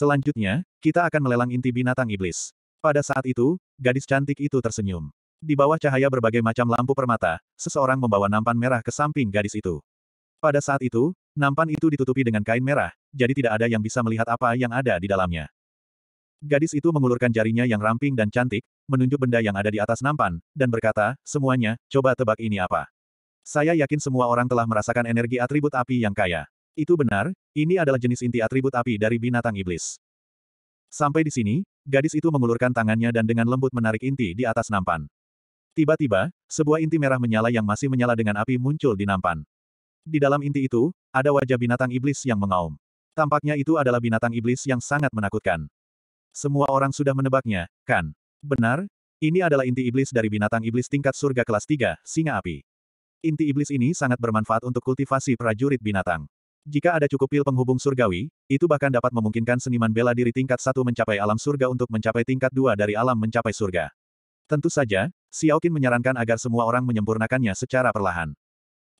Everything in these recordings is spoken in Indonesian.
Selanjutnya, kita akan melelang inti binatang iblis. Pada saat itu, gadis cantik itu tersenyum. Di bawah cahaya berbagai macam lampu permata, seseorang membawa nampan merah ke samping gadis itu. Pada saat itu, nampan itu ditutupi dengan kain merah, jadi tidak ada yang bisa melihat apa yang ada di dalamnya. Gadis itu mengulurkan jarinya yang ramping dan cantik, menunjuk benda yang ada di atas nampan, dan berkata, semuanya, coba tebak ini apa. Saya yakin semua orang telah merasakan energi atribut api yang kaya. Itu benar, ini adalah jenis inti atribut api dari binatang iblis. Sampai di sini, gadis itu mengulurkan tangannya dan dengan lembut menarik inti di atas nampan. Tiba-tiba, sebuah inti merah menyala yang masih menyala dengan api muncul di nampan. Di dalam inti itu, ada wajah binatang iblis yang mengaum. Tampaknya itu adalah binatang iblis yang sangat menakutkan. Semua orang sudah menebaknya, kan? Benar, ini adalah inti iblis dari binatang iblis tingkat surga kelas 3, singa api. Inti iblis ini sangat bermanfaat untuk kultivasi prajurit binatang. Jika ada cukup pil penghubung surgawi, itu bahkan dapat memungkinkan seniman bela diri tingkat satu mencapai alam surga untuk mencapai tingkat dua dari alam mencapai surga. Tentu saja, Xiao Qin menyarankan agar semua orang menyempurnakannya secara perlahan.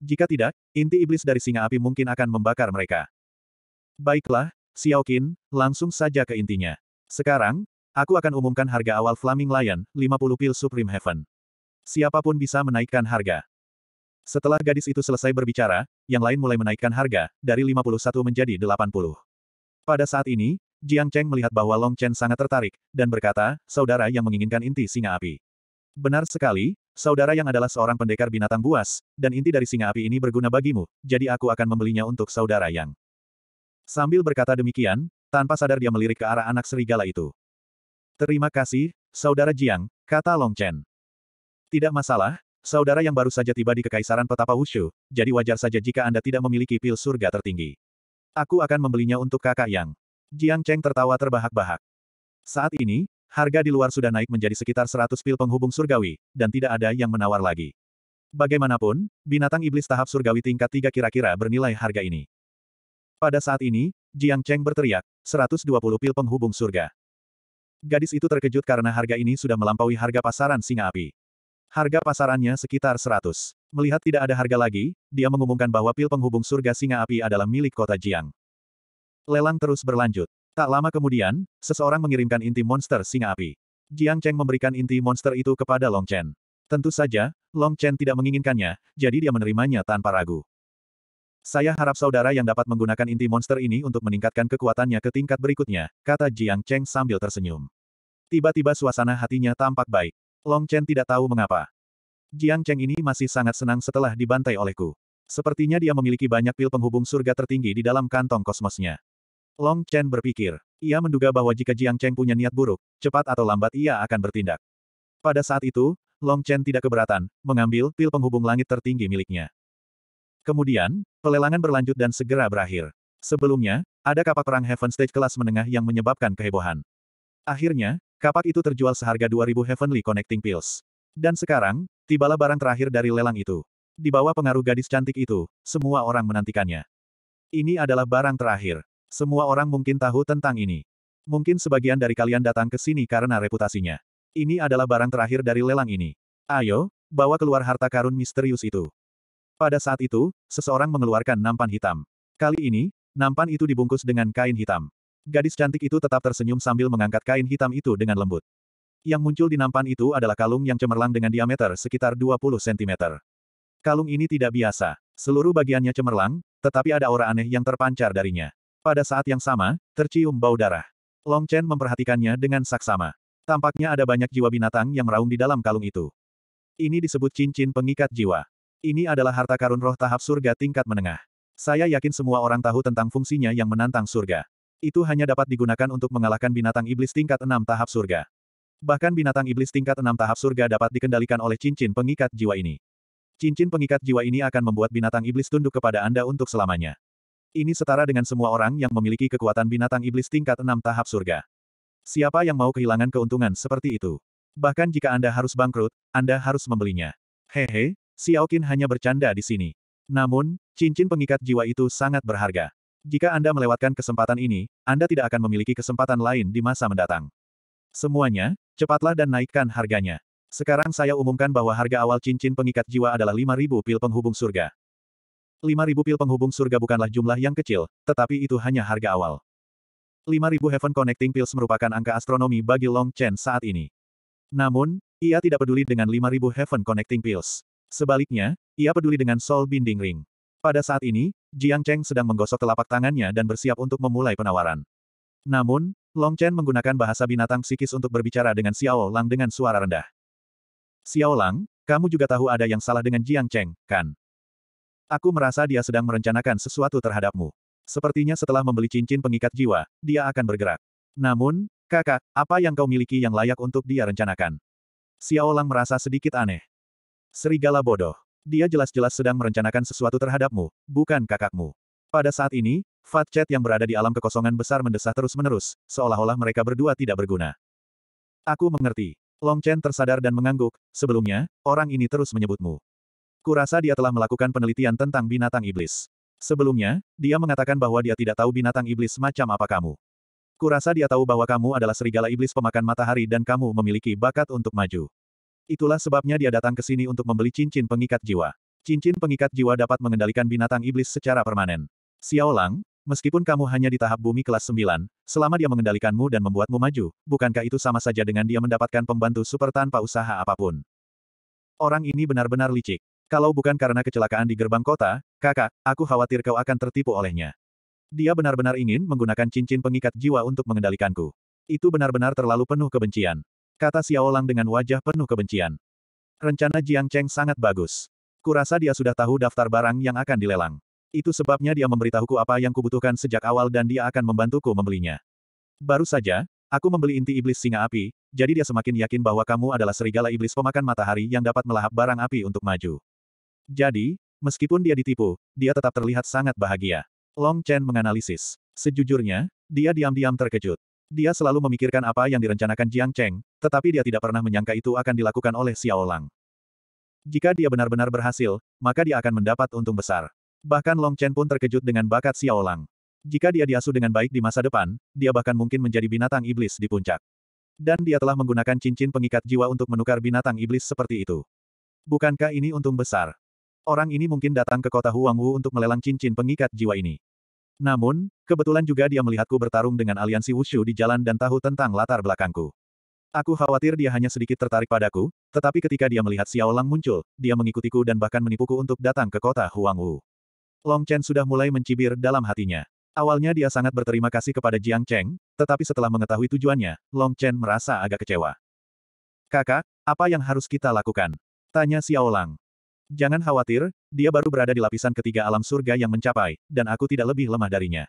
Jika tidak, inti iblis dari singa api mungkin akan membakar mereka. Baiklah, Xiao Qin, langsung saja ke intinya. Sekarang, aku akan umumkan harga awal Flaming Lion, 50 pil Supreme Heaven. Siapapun bisa menaikkan harga. Setelah gadis itu selesai berbicara, yang lain mulai menaikkan harga, dari 51 menjadi 80. Pada saat ini, Jiang Cheng melihat bahwa Long Chen sangat tertarik, dan berkata, saudara yang menginginkan inti singa api. Benar sekali, saudara yang adalah seorang pendekar binatang buas, dan inti dari singa api ini berguna bagimu, jadi aku akan membelinya untuk saudara yang. Sambil berkata demikian, tanpa sadar dia melirik ke arah anak serigala itu. Terima kasih, saudara Jiang, kata Long Chen. Tidak masalah, Saudara yang baru saja tiba di Kekaisaran Petapa Wushu, jadi wajar saja jika Anda tidak memiliki pil surga tertinggi. Aku akan membelinya untuk kakak yang. Jiang Cheng tertawa terbahak-bahak. Saat ini, harga di luar sudah naik menjadi sekitar 100 pil penghubung surgawi, dan tidak ada yang menawar lagi. Bagaimanapun, binatang iblis tahap surgawi tingkat 3 kira-kira bernilai harga ini. Pada saat ini, Jiang Cheng berteriak, 120 pil penghubung surga. Gadis itu terkejut karena harga ini sudah melampaui harga pasaran singa api. Harga pasarannya sekitar 100. Melihat tidak ada harga lagi, dia mengumumkan bahwa pil penghubung surga singa api adalah milik kota Jiang. Lelang terus berlanjut. Tak lama kemudian, seseorang mengirimkan inti monster singa api. Jiang Cheng memberikan inti monster itu kepada Long Chen. Tentu saja, Long Chen tidak menginginkannya, jadi dia menerimanya tanpa ragu. Saya harap saudara yang dapat menggunakan inti monster ini untuk meningkatkan kekuatannya ke tingkat berikutnya, kata Jiang Cheng sambil tersenyum. Tiba-tiba suasana hatinya tampak baik. Long Chen tidak tahu mengapa. Jiang Cheng ini masih sangat senang setelah dibantai olehku. Sepertinya dia memiliki banyak pil penghubung surga tertinggi di dalam kantong kosmosnya. Long Chen berpikir. Ia menduga bahwa jika Jiang Cheng punya niat buruk, cepat atau lambat ia akan bertindak. Pada saat itu, Long Chen tidak keberatan, mengambil pil penghubung langit tertinggi miliknya. Kemudian, pelelangan berlanjut dan segera berakhir. Sebelumnya, ada kapak perang Heaven Stage kelas menengah yang menyebabkan kehebohan. Akhirnya, Kapak itu terjual seharga 2000 Heavenly Connecting Pills. Dan sekarang, tibalah barang terakhir dari lelang itu. Di bawah pengaruh gadis cantik itu, semua orang menantikannya. Ini adalah barang terakhir. Semua orang mungkin tahu tentang ini. Mungkin sebagian dari kalian datang ke sini karena reputasinya. Ini adalah barang terakhir dari lelang ini. Ayo, bawa keluar harta karun misterius itu. Pada saat itu, seseorang mengeluarkan nampan hitam. Kali ini, nampan itu dibungkus dengan kain hitam. Gadis cantik itu tetap tersenyum sambil mengangkat kain hitam itu dengan lembut. Yang muncul di nampan itu adalah kalung yang cemerlang dengan diameter sekitar 20 cm. Kalung ini tidak biasa. Seluruh bagiannya cemerlang, tetapi ada aura aneh yang terpancar darinya. Pada saat yang sama, tercium bau darah. Long Chen memperhatikannya dengan saksama. Tampaknya ada banyak jiwa binatang yang meraung di dalam kalung itu. Ini disebut cincin pengikat jiwa. Ini adalah harta karun roh tahap surga tingkat menengah. Saya yakin semua orang tahu tentang fungsinya yang menantang surga. Itu hanya dapat digunakan untuk mengalahkan binatang iblis tingkat 6 tahap surga. Bahkan binatang iblis tingkat 6 tahap surga dapat dikendalikan oleh cincin pengikat jiwa ini. Cincin pengikat jiwa ini akan membuat binatang iblis tunduk kepada Anda untuk selamanya. Ini setara dengan semua orang yang memiliki kekuatan binatang iblis tingkat 6 tahap surga. Siapa yang mau kehilangan keuntungan seperti itu? Bahkan jika Anda harus bangkrut, Anda harus membelinya. Hehe, Qin hanya bercanda di sini. Namun, cincin pengikat jiwa itu sangat berharga. Jika Anda melewatkan kesempatan ini, Anda tidak akan memiliki kesempatan lain di masa mendatang. Semuanya, cepatlah dan naikkan harganya. Sekarang saya umumkan bahwa harga awal cincin pengikat jiwa adalah 5.000 pil penghubung surga. 5.000 pil penghubung surga bukanlah jumlah yang kecil, tetapi itu hanya harga awal. 5.000 Heaven Connecting Pills merupakan angka astronomi bagi Long Chen saat ini. Namun, ia tidak peduli dengan 5.000 Heaven Connecting Pills. Sebaliknya, ia peduli dengan Soul Binding Ring. Pada saat ini, Jiang Cheng sedang menggosok telapak tangannya dan bersiap untuk memulai penawaran. Namun, Long Chen menggunakan bahasa binatang psikis untuk berbicara dengan Xiao Lang dengan suara rendah. Xiao Lang, kamu juga tahu ada yang salah dengan Jiang Cheng, kan? Aku merasa dia sedang merencanakan sesuatu terhadapmu. Sepertinya setelah membeli cincin pengikat jiwa, dia akan bergerak. Namun, kakak, apa yang kau miliki yang layak untuk dia rencanakan? Xiao Lang merasa sedikit aneh. Serigala bodoh. Dia jelas-jelas sedang merencanakan sesuatu terhadapmu, bukan kakakmu. Pada saat ini, Fat Chat yang berada di alam kekosongan besar mendesah terus-menerus, seolah-olah mereka berdua tidak berguna. Aku mengerti. Long Chen tersadar dan mengangguk, sebelumnya, orang ini terus menyebutmu. Kurasa dia telah melakukan penelitian tentang binatang iblis. Sebelumnya, dia mengatakan bahwa dia tidak tahu binatang iblis macam apa kamu. Kurasa dia tahu bahwa kamu adalah serigala iblis pemakan matahari dan kamu memiliki bakat untuk maju. Itulah sebabnya dia datang ke sini untuk membeli cincin pengikat jiwa. Cincin pengikat jiwa dapat mengendalikan binatang iblis secara permanen. Xiao Lang, meskipun kamu hanya di tahap bumi kelas 9, selama dia mengendalikanmu dan membuatmu maju, bukankah itu sama saja dengan dia mendapatkan pembantu super tanpa usaha apapun? Orang ini benar-benar licik. Kalau bukan karena kecelakaan di gerbang kota, kakak, aku khawatir kau akan tertipu olehnya. Dia benar-benar ingin menggunakan cincin pengikat jiwa untuk mengendalikanku. Itu benar-benar terlalu penuh kebencian kata Xiao Lang dengan wajah penuh kebencian. Rencana Jiang Cheng sangat bagus. Kurasa dia sudah tahu daftar barang yang akan dilelang. Itu sebabnya dia memberitahuku apa yang kubutuhkan sejak awal dan dia akan membantuku membelinya. Baru saja, aku membeli inti iblis singa api, jadi dia semakin yakin bahwa kamu adalah serigala iblis pemakan matahari yang dapat melahap barang api untuk maju. Jadi, meskipun dia ditipu, dia tetap terlihat sangat bahagia. Long Chen menganalisis. Sejujurnya, dia diam-diam terkejut. Dia selalu memikirkan apa yang direncanakan Jiang Cheng, tetapi dia tidak pernah menyangka itu akan dilakukan oleh Xiao Lang. Jika dia benar-benar berhasil, maka dia akan mendapat untung besar. Bahkan Long Chen pun terkejut dengan bakat Xiao Lang. Jika dia diasuh dengan baik di masa depan, dia bahkan mungkin menjadi binatang iblis di puncak. Dan dia telah menggunakan cincin pengikat jiwa untuk menukar binatang iblis seperti itu. Bukankah ini untung besar? Orang ini mungkin datang ke kota Huangwu untuk melelang cincin pengikat jiwa ini. Namun, kebetulan juga dia melihatku bertarung dengan aliansi Wushu di jalan dan tahu tentang latar belakangku. Aku khawatir dia hanya sedikit tertarik padaku, tetapi ketika dia melihat Xiao Lang muncul, dia mengikutiku dan bahkan menipuku untuk datang ke kota Huangwu. Long Chen sudah mulai mencibir dalam hatinya. Awalnya dia sangat berterima kasih kepada Jiang Cheng, tetapi setelah mengetahui tujuannya, Long Chen merasa agak kecewa. Kakak, apa yang harus kita lakukan? Tanya Xiao Lang. Jangan khawatir, dia baru berada di lapisan ketiga alam surga yang mencapai, dan aku tidak lebih lemah darinya.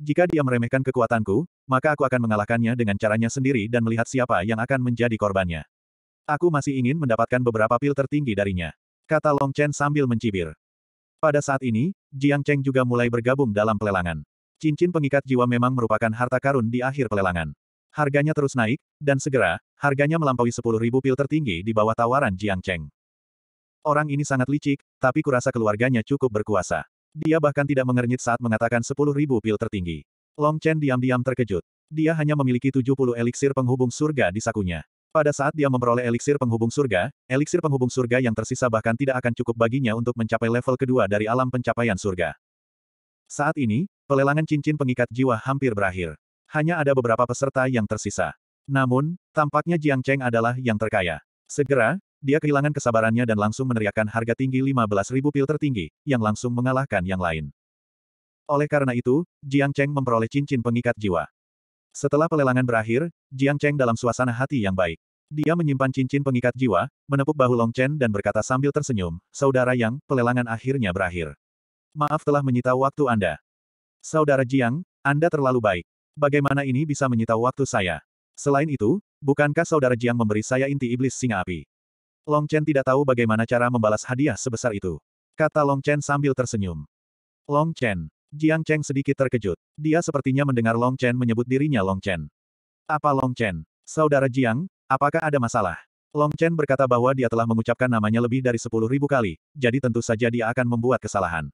Jika dia meremehkan kekuatanku, maka aku akan mengalahkannya dengan caranya sendiri dan melihat siapa yang akan menjadi korbannya. Aku masih ingin mendapatkan beberapa pil tertinggi darinya. Kata Long Chen sambil mencibir. Pada saat ini, Jiang Cheng juga mulai bergabung dalam pelelangan. Cincin pengikat jiwa memang merupakan harta karun di akhir pelelangan. Harganya terus naik, dan segera, harganya melampaui 10.000 pil tertinggi di bawah tawaran Jiang Cheng. Orang ini sangat licik, tapi kurasa keluarganya cukup berkuasa. Dia bahkan tidak mengernyit saat mengatakan 10.000 pil tertinggi. Long Chen diam-diam terkejut. Dia hanya memiliki 70 eliksir penghubung surga di sakunya. Pada saat dia memperoleh eliksir penghubung surga, eliksir penghubung surga yang tersisa bahkan tidak akan cukup baginya untuk mencapai level kedua dari alam pencapaian surga. Saat ini, pelelangan cincin pengikat jiwa hampir berakhir. Hanya ada beberapa peserta yang tersisa. Namun, tampaknya Jiang Cheng adalah yang terkaya. Segera, dia kehilangan kesabarannya dan langsung meneriakkan harga tinggi 15.000 pil tertinggi, yang langsung mengalahkan yang lain. Oleh karena itu, Jiang Cheng memperoleh cincin pengikat jiwa. Setelah pelelangan berakhir, Jiang Cheng dalam suasana hati yang baik. Dia menyimpan cincin pengikat jiwa, menepuk bahu Long Chen dan berkata sambil tersenyum, Saudara Yang, pelelangan akhirnya berakhir. Maaf telah menyita waktu Anda. Saudara Jiang, Anda terlalu baik. Bagaimana ini bisa menyita waktu saya? Selain itu, bukankah Saudara Jiang memberi saya inti iblis singa api? Long Chen tidak tahu bagaimana cara membalas hadiah sebesar itu. Kata Long Chen sambil tersenyum. Long Chen. Jiang Cheng sedikit terkejut. Dia sepertinya mendengar Long Chen menyebut dirinya Long Chen. Apa Long Chen? Saudara Jiang, apakah ada masalah? Long Chen berkata bahwa dia telah mengucapkan namanya lebih dari sepuluh ribu kali, jadi tentu saja dia akan membuat kesalahan.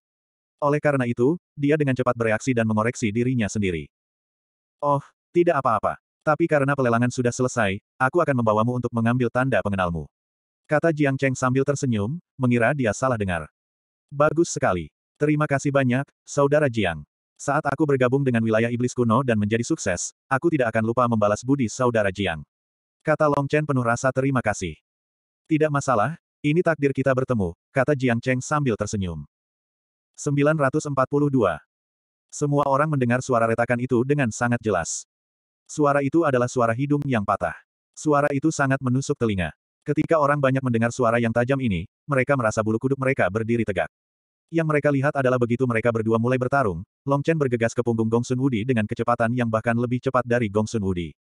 Oleh karena itu, dia dengan cepat bereaksi dan mengoreksi dirinya sendiri. Oh, tidak apa-apa. Tapi karena pelelangan sudah selesai, aku akan membawamu untuk mengambil tanda pengenalmu. Kata Jiang Cheng sambil tersenyum, mengira dia salah dengar. Bagus sekali. Terima kasih banyak, Saudara Jiang. Saat aku bergabung dengan wilayah iblis kuno dan menjadi sukses, aku tidak akan lupa membalas budi Saudara Jiang. Kata Long Chen penuh rasa terima kasih. Tidak masalah, ini takdir kita bertemu, kata Jiang Cheng sambil tersenyum. 942. Semua orang mendengar suara retakan itu dengan sangat jelas. Suara itu adalah suara hidung yang patah. Suara itu sangat menusuk telinga. Ketika orang banyak mendengar suara yang tajam ini, mereka merasa bulu kuduk mereka berdiri tegak. Yang mereka lihat adalah begitu mereka berdua mulai bertarung, Long Chen bergegas ke punggung Gong Sun Wudi dengan kecepatan yang bahkan lebih cepat dari Gong Sun Wudi.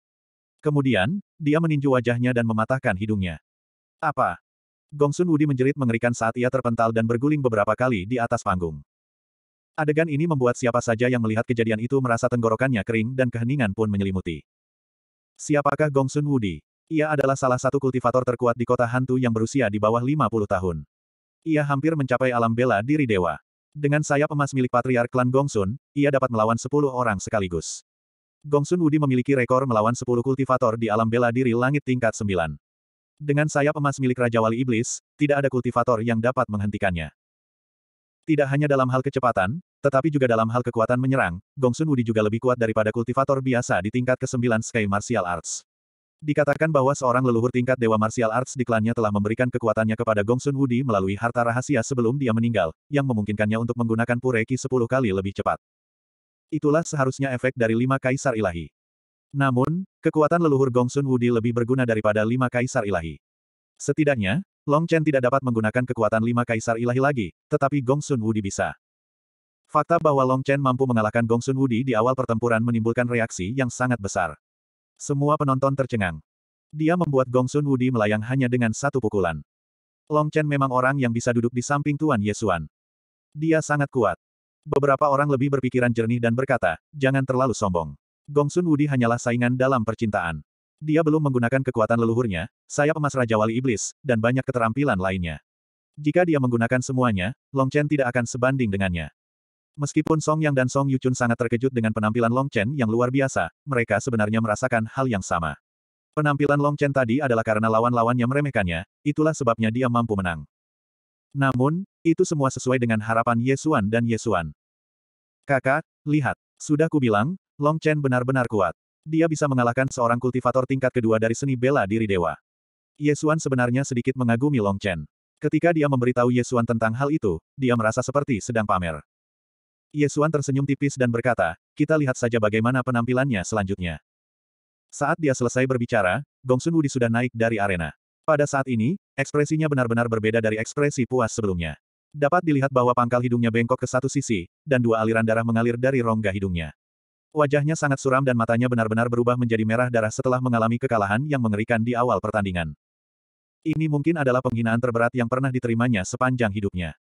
Kemudian, dia meninju wajahnya dan mematahkan hidungnya. Apa? Gong Sun Wudi menjerit mengerikan saat ia terpental dan berguling beberapa kali di atas panggung. Adegan ini membuat siapa saja yang melihat kejadian itu merasa tenggorokannya kering dan keheningan pun menyelimuti. Siapakah Gongsun Wudi? Ia adalah salah satu kultivator terkuat di kota hantu yang berusia di bawah 50 tahun. Ia hampir mencapai alam bela diri dewa. Dengan sayap emas milik patriark klan Gongsun, ia dapat melawan 10 orang sekaligus. Gongsun Wudi memiliki rekor melawan 10 kultivator di alam bela diri langit tingkat 9. Dengan sayap emas milik Raja Wali Iblis, tidak ada kultivator yang dapat menghentikannya. Tidak hanya dalam hal kecepatan, tetapi juga dalam hal kekuatan menyerang, Gongsun Wudi juga lebih kuat daripada kultivator biasa di tingkat ke-9 Sky Martial Arts. Dikatakan bahwa seorang leluhur tingkat Dewa Martial Arts di klannya telah memberikan kekuatannya kepada Gongsun Wudi melalui harta rahasia sebelum dia meninggal, yang memungkinkannya untuk menggunakan Pureki sepuluh kali lebih cepat. Itulah seharusnya efek dari lima kaisar ilahi. Namun, kekuatan leluhur Gongsun Wudi lebih berguna daripada lima kaisar ilahi. Setidaknya, Long Chen tidak dapat menggunakan kekuatan lima kaisar ilahi lagi, tetapi Gongsun Wudi bisa. Fakta bahwa Long Chen mampu mengalahkan Gongsun Wudi di awal pertempuran menimbulkan reaksi yang sangat besar. Semua penonton tercengang. Dia membuat Gong Sun Wudi melayang hanya dengan satu pukulan. Long Chen memang orang yang bisa duduk di samping Tuan Yesuan. Dia sangat kuat. Beberapa orang lebih berpikiran jernih dan berkata, jangan terlalu sombong. Gong Sun Wudi hanyalah saingan dalam percintaan. Dia belum menggunakan kekuatan leluhurnya, sayap emas Raja Wali Iblis, dan banyak keterampilan lainnya. Jika dia menggunakan semuanya, Long Chen tidak akan sebanding dengannya. Meskipun Song Yang dan Song Yuchun sangat terkejut dengan penampilan Long Chen yang luar biasa, mereka sebenarnya merasakan hal yang sama. Penampilan Long Chen tadi adalah karena lawan-lawannya meremehkannya, itulah sebabnya dia mampu menang. Namun, itu semua sesuai dengan harapan Yesuan dan Yesuan. Kakak, lihat. Sudah kubilang, Long Chen benar-benar kuat. Dia bisa mengalahkan seorang kultivator tingkat kedua dari seni bela diri dewa. Yesuan sebenarnya sedikit mengagumi Long Chen. Ketika dia memberitahu Yesuan tentang hal itu, dia merasa seperti sedang pamer. Yesuan tersenyum tipis dan berkata, kita lihat saja bagaimana penampilannya selanjutnya. Saat dia selesai berbicara, Gongsun Wudi sudah naik dari arena. Pada saat ini, ekspresinya benar-benar berbeda dari ekspresi puas sebelumnya. Dapat dilihat bahwa pangkal hidungnya bengkok ke satu sisi, dan dua aliran darah mengalir dari rongga hidungnya. Wajahnya sangat suram dan matanya benar-benar berubah menjadi merah darah setelah mengalami kekalahan yang mengerikan di awal pertandingan. Ini mungkin adalah penghinaan terberat yang pernah diterimanya sepanjang hidupnya.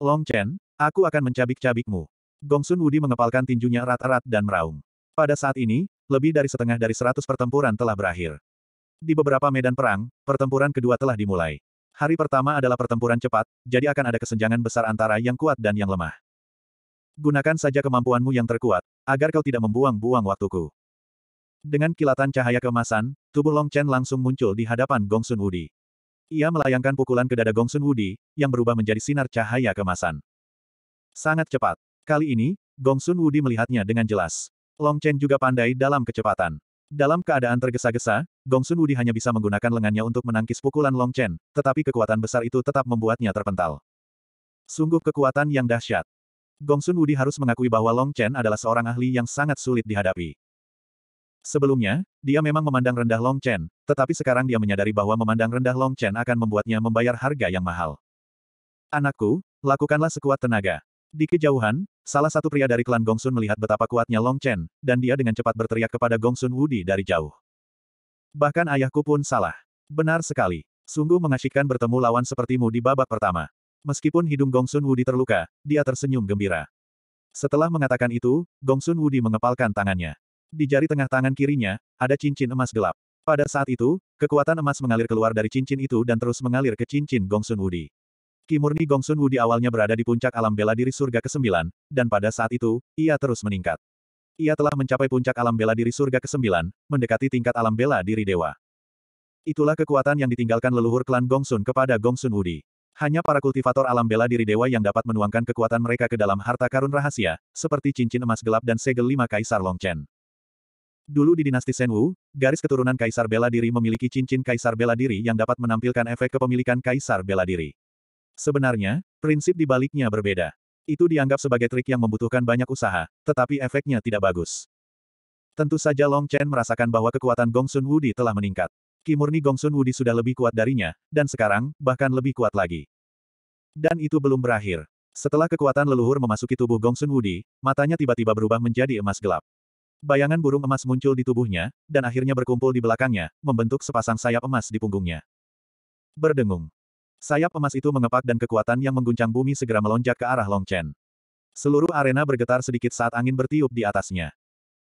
Long Chen, aku akan mencabik-cabikmu. Gongsun Wudi mengepalkan tinjunya erat-erat dan meraung. Pada saat ini, lebih dari setengah dari seratus pertempuran telah berakhir. Di beberapa medan perang, pertempuran kedua telah dimulai. Hari pertama adalah pertempuran cepat, jadi akan ada kesenjangan besar antara yang kuat dan yang lemah. Gunakan saja kemampuanmu yang terkuat, agar kau tidak membuang-buang waktuku. Dengan kilatan cahaya kemasan, tubuh Long Chen langsung muncul di hadapan Gongsun Wudi. Ia melayangkan pukulan ke dada Gongsun Wudi, yang berubah menjadi sinar cahaya kemasan. Sangat cepat. Kali ini, Gongsun Wudi melihatnya dengan jelas. Long Chen juga pandai dalam kecepatan. Dalam keadaan tergesa-gesa, Gongsun Wudi hanya bisa menggunakan lengannya untuk menangkis pukulan Long Chen, tetapi kekuatan besar itu tetap membuatnya terpental. Sungguh kekuatan yang dahsyat. Gongsun Wudi harus mengakui bahwa Long Chen adalah seorang ahli yang sangat sulit dihadapi. Sebelumnya, dia memang memandang rendah Long Chen, tetapi sekarang dia menyadari bahwa memandang rendah Long Chen akan membuatnya membayar harga yang mahal. Anakku, lakukanlah sekuat tenaga. Di kejauhan, salah satu pria dari klan Gongsun melihat betapa kuatnya Long Chen, dan dia dengan cepat berteriak kepada Gongsun Wudi dari jauh. Bahkan ayahku pun salah. Benar sekali. Sungguh mengasyikkan bertemu lawan sepertimu di babak pertama. Meskipun hidung Gongsun Wudi terluka, dia tersenyum gembira. Setelah mengatakan itu, Gongsun Wudi mengepalkan tangannya. Di jari tengah tangan kirinya, ada cincin emas gelap. Pada saat itu, kekuatan emas mengalir keluar dari cincin itu dan terus mengalir ke cincin Gongsun Wudi. Ki murni Gongsun Wu di awalnya berada di puncak alam bela diri surga ke-9, dan pada saat itu, ia terus meningkat. Ia telah mencapai puncak alam bela diri surga ke-9, mendekati tingkat alam bela diri dewa. Itulah kekuatan yang ditinggalkan leluhur klan Gongsun kepada Gongsun Wudi. Hanya para kultivator alam bela diri dewa yang dapat menuangkan kekuatan mereka ke dalam harta karun rahasia, seperti cincin emas gelap dan segel lima kaisar Longchen. Dulu di dinasti Wu, garis keturunan kaisar bela diri memiliki cincin kaisar bela diri yang dapat menampilkan efek kepemilikan kaisar bela diri. Sebenarnya, prinsip dibaliknya berbeda. Itu dianggap sebagai trik yang membutuhkan banyak usaha, tetapi efeknya tidak bagus. Tentu saja Long Chen merasakan bahwa kekuatan Gongsun Wudi telah meningkat. Kimurni Gongsun Wudi sudah lebih kuat darinya, dan sekarang, bahkan lebih kuat lagi. Dan itu belum berakhir. Setelah kekuatan leluhur memasuki tubuh Gongsun Wudi, matanya tiba-tiba berubah menjadi emas gelap. Bayangan burung emas muncul di tubuhnya, dan akhirnya berkumpul di belakangnya, membentuk sepasang sayap emas di punggungnya. Berdengung. Sayap emas itu mengepak dan kekuatan yang mengguncang bumi segera melonjak ke arah Long Chen. Seluruh arena bergetar sedikit saat angin bertiup di atasnya.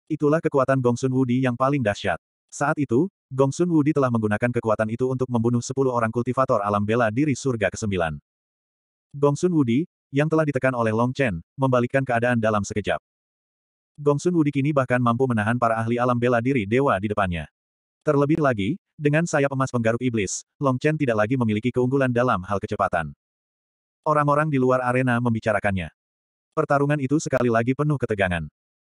Itulah kekuatan Gongsun Wudi yang paling dahsyat. Saat itu, Gongsun Wudi telah menggunakan kekuatan itu untuk membunuh sepuluh orang kultivator alam bela diri surga ke-9. Gongsun Wudi, yang telah ditekan oleh Long Chen, membalikkan keadaan dalam sekejap. Gongsun Wudi kini bahkan mampu menahan para ahli alam bela diri dewa di depannya. Terlebih lagi, dengan sayap emas penggaruk iblis, Long Chen tidak lagi memiliki keunggulan dalam hal kecepatan. Orang-orang di luar arena membicarakannya. Pertarungan itu sekali lagi penuh ketegangan.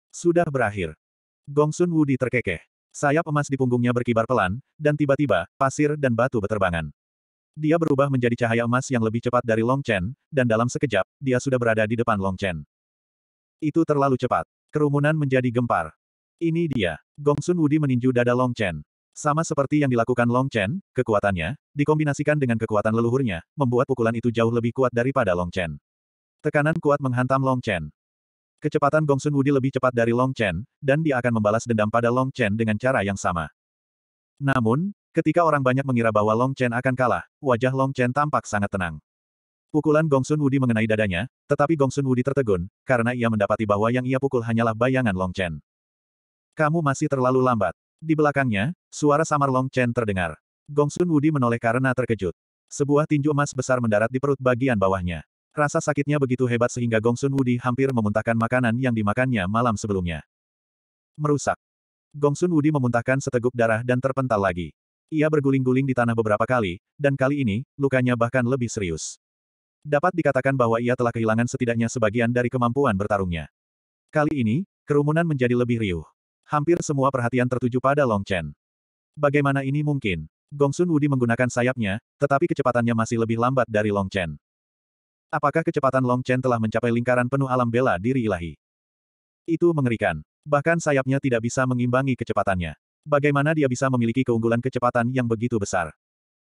Sudah berakhir. Gong Sun Wudi terkekeh. Sayap emas di punggungnya berkibar pelan, dan tiba-tiba, pasir dan batu berterbangan. Dia berubah menjadi cahaya emas yang lebih cepat dari Long Chen, dan dalam sekejap, dia sudah berada di depan Long Chen. Itu terlalu cepat. Kerumunan menjadi gempar. Ini dia. Gong Sun Wudi meninju dada Long Chen. Sama seperti yang dilakukan Long Chen, kekuatannya, dikombinasikan dengan kekuatan leluhurnya, membuat pukulan itu jauh lebih kuat daripada Long Chen. Tekanan kuat menghantam Long Chen. Kecepatan Gongsun Wudi lebih cepat dari Long Chen, dan dia akan membalas dendam pada Long Chen dengan cara yang sama. Namun, ketika orang banyak mengira bahwa Long Chen akan kalah, wajah Long Chen tampak sangat tenang. Pukulan Gongsun Wudi mengenai dadanya, tetapi Gongsun Wudi tertegun, karena ia mendapati bahwa yang ia pukul hanyalah bayangan Long Chen. Kamu masih terlalu lambat. Di belakangnya, suara samar Long Chen terdengar. Gong Sun Wudi menoleh karena terkejut. Sebuah tinju emas besar mendarat di perut bagian bawahnya. Rasa sakitnya begitu hebat sehingga Gong Sun Wudi hampir memuntahkan makanan yang dimakannya malam sebelumnya. Merusak. Gong Sun Wudi memuntahkan seteguk darah dan terpental lagi. Ia berguling-guling di tanah beberapa kali, dan kali ini, lukanya bahkan lebih serius. Dapat dikatakan bahwa ia telah kehilangan setidaknya sebagian dari kemampuan bertarungnya. Kali ini, kerumunan menjadi lebih riuh. Hampir semua perhatian tertuju pada Long Chen. Bagaimana ini mungkin? Gongsun Wudi menggunakan sayapnya, tetapi kecepatannya masih lebih lambat dari Long Chen. Apakah kecepatan Long Chen telah mencapai lingkaran penuh alam bela diri ilahi? Itu mengerikan. Bahkan sayapnya tidak bisa mengimbangi kecepatannya. Bagaimana dia bisa memiliki keunggulan kecepatan yang begitu besar?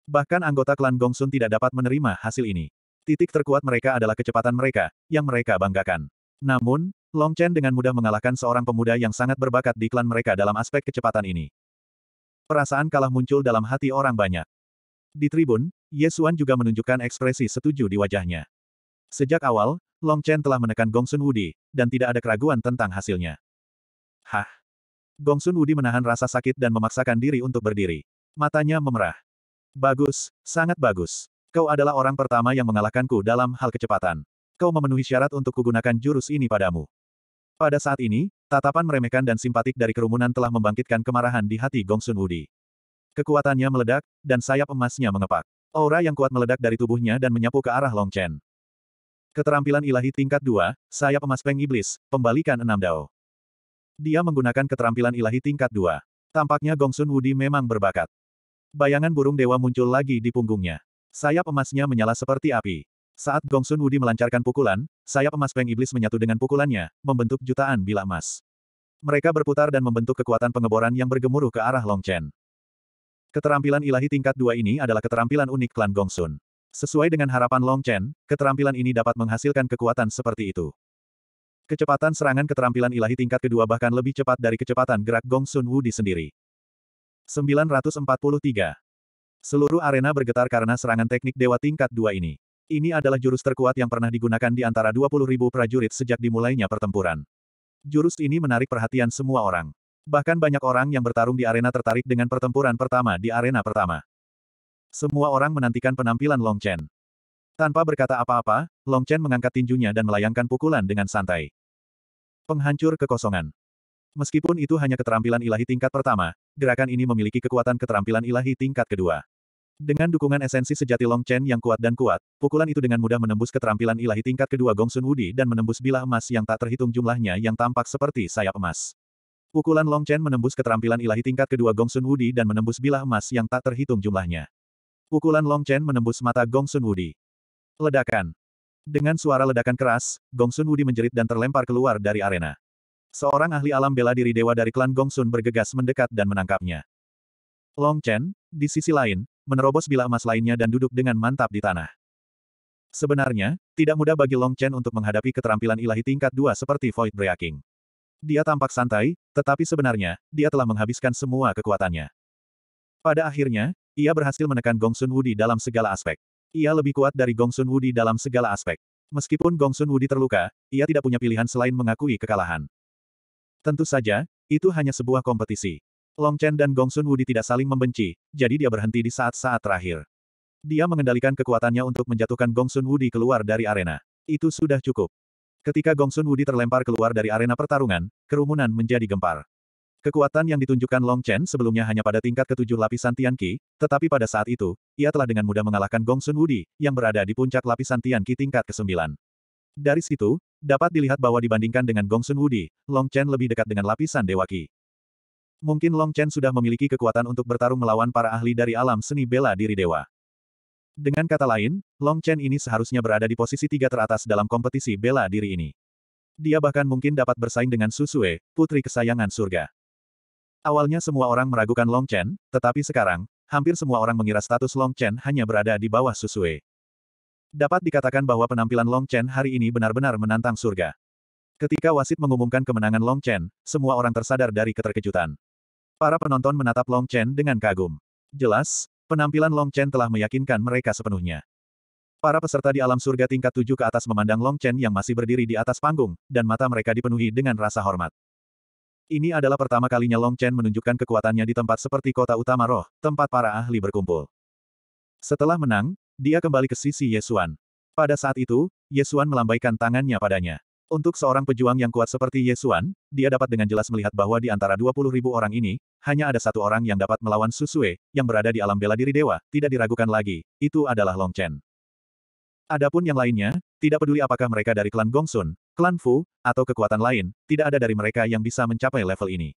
Bahkan anggota klan Gongsun tidak dapat menerima hasil ini. Titik terkuat mereka adalah kecepatan mereka, yang mereka banggakan. Namun, Long Chen dengan mudah mengalahkan seorang pemuda yang sangat berbakat di klan mereka dalam aspek kecepatan ini. Perasaan kalah muncul dalam hati orang banyak. Di tribun, Ye Xuan juga menunjukkan ekspresi setuju di wajahnya. Sejak awal, Long Chen telah menekan Gong Sun Wudi, dan tidak ada keraguan tentang hasilnya. Hah? Gong Sun Wudi menahan rasa sakit dan memaksakan diri untuk berdiri. Matanya memerah. Bagus, sangat bagus. Kau adalah orang pertama yang mengalahkanku dalam hal kecepatan. Kau memenuhi syarat untuk kugunakan jurus ini padamu. Pada saat ini, tatapan meremehkan dan simpatik dari kerumunan telah membangkitkan kemarahan di hati Gongsun Wudi. Kekuatannya meledak, dan sayap emasnya mengepak. Aura yang kuat meledak dari tubuhnya dan menyapu ke arah Long Chen. Keterampilan ilahi tingkat 2, sayap emas peng iblis, pembalikan enam dao. Dia menggunakan keterampilan ilahi tingkat 2. Tampaknya Gongsun Wudi memang berbakat. Bayangan burung dewa muncul lagi di punggungnya. Sayap emasnya menyala seperti api. Saat Gong Sun Wudi melancarkan pukulan, sayap emas Peng Iblis menyatu dengan pukulannya, membentuk jutaan bilah emas. Mereka berputar dan membentuk kekuatan pengeboran yang bergemuruh ke arah Long Chen. Keterampilan ilahi tingkat dua ini adalah keterampilan unik klan Gong Sun. Sesuai dengan harapan Long Chen, keterampilan ini dapat menghasilkan kekuatan seperti itu. Kecepatan serangan keterampilan ilahi tingkat kedua bahkan lebih cepat dari kecepatan gerak Gong Sun Wudi sendiri. 943. Seluruh arena bergetar karena serangan teknik dewa tingkat dua ini. Ini adalah jurus terkuat yang pernah digunakan di antara ribu prajurit sejak dimulainya pertempuran. Jurus ini menarik perhatian semua orang. Bahkan banyak orang yang bertarung di arena tertarik dengan pertempuran pertama di arena pertama. Semua orang menantikan penampilan Long Chen. Tanpa berkata apa-apa, Long Chen mengangkat tinjunya dan melayangkan pukulan dengan santai. Penghancur kekosongan. Meskipun itu hanya keterampilan ilahi tingkat pertama, gerakan ini memiliki kekuatan keterampilan ilahi tingkat kedua. Dengan dukungan esensi sejati Long Chen yang kuat dan kuat, pukulan itu dengan mudah menembus keterampilan ilahi tingkat kedua Gongsun Wudi dan menembus bilah emas yang tak terhitung jumlahnya yang tampak seperti sayap emas. Pukulan Long Chen menembus keterampilan ilahi tingkat kedua Gongsun Wudi dan menembus bilah emas yang tak terhitung jumlahnya. Pukulan Long Chen menembus mata Gongsun Wudi. Ledakan. Dengan suara ledakan keras, Gongsun Wudi menjerit dan terlempar keluar dari arena. Seorang ahli alam bela diri dewa dari klan Gongsun bergegas mendekat dan menangkapnya. Long Chen, di sisi lain, menerobos bila emas lainnya dan duduk dengan mantap di tanah. Sebenarnya, tidak mudah bagi Long Chen untuk menghadapi keterampilan ilahi tingkat dua seperti Void Breaking. Dia tampak santai, tetapi sebenarnya, dia telah menghabiskan semua kekuatannya. Pada akhirnya, ia berhasil menekan Gong Sun Wudi dalam segala aspek. Ia lebih kuat dari Gong Sun Wudi dalam segala aspek. Meskipun Gong Sun Wudi terluka, ia tidak punya pilihan selain mengakui kekalahan. Tentu saja, itu hanya sebuah kompetisi. Long Chen dan Gongsun Wudi tidak saling membenci, jadi dia berhenti di saat-saat terakhir. Dia mengendalikan kekuatannya untuk menjatuhkan Gongsun Wudi keluar dari arena. Itu sudah cukup. Ketika Gongsun Wudi terlempar keluar dari arena pertarungan, kerumunan menjadi gempar. Kekuatan yang ditunjukkan Long Chen sebelumnya hanya pada tingkat ketujuh lapisan Tian Qi, tetapi pada saat itu, ia telah dengan mudah mengalahkan Gongsun Wudi, yang berada di puncak lapisan Tian Qi tingkat ke-9. Dari situ, dapat dilihat bahwa dibandingkan dengan Gongsun Wudi, Long Chen lebih dekat dengan lapisan Dewa Qi. Mungkin Long Chen sudah memiliki kekuatan untuk bertarung melawan para ahli dari alam seni bela diri dewa. Dengan kata lain, Long Chen ini seharusnya berada di posisi tiga teratas dalam kompetisi bela diri ini. Dia bahkan mungkin dapat bersaing dengan Susue, putri kesayangan surga. Awalnya semua orang meragukan Long Chen, tetapi sekarang, hampir semua orang mengira status Long Chen hanya berada di bawah Susue. Dapat dikatakan bahwa penampilan Long Chen hari ini benar-benar menantang surga. Ketika wasit mengumumkan kemenangan Long Chen, semua orang tersadar dari keterkejutan. Para penonton menatap Long Chen dengan kagum. Jelas, penampilan Long Chen telah meyakinkan mereka sepenuhnya. Para peserta di alam surga tingkat tujuh ke atas memandang Long Chen yang masih berdiri di atas panggung, dan mata mereka dipenuhi dengan rasa hormat. Ini adalah pertama kalinya Long Chen menunjukkan kekuatannya di tempat seperti kota utama roh, tempat para ahli berkumpul. Setelah menang, dia kembali ke sisi Yesuan. Pada saat itu, Yesuan melambaikan tangannya padanya. Untuk seorang pejuang yang kuat seperti Yesuan, dia dapat dengan jelas melihat bahwa di antara 20 ribu orang ini, hanya ada satu orang yang dapat melawan Susue, yang berada di alam bela diri dewa, tidak diragukan lagi, itu adalah Long Chen. Adapun yang lainnya, tidak peduli apakah mereka dari klan Gongsun, klan Fu, atau kekuatan lain, tidak ada dari mereka yang bisa mencapai level ini.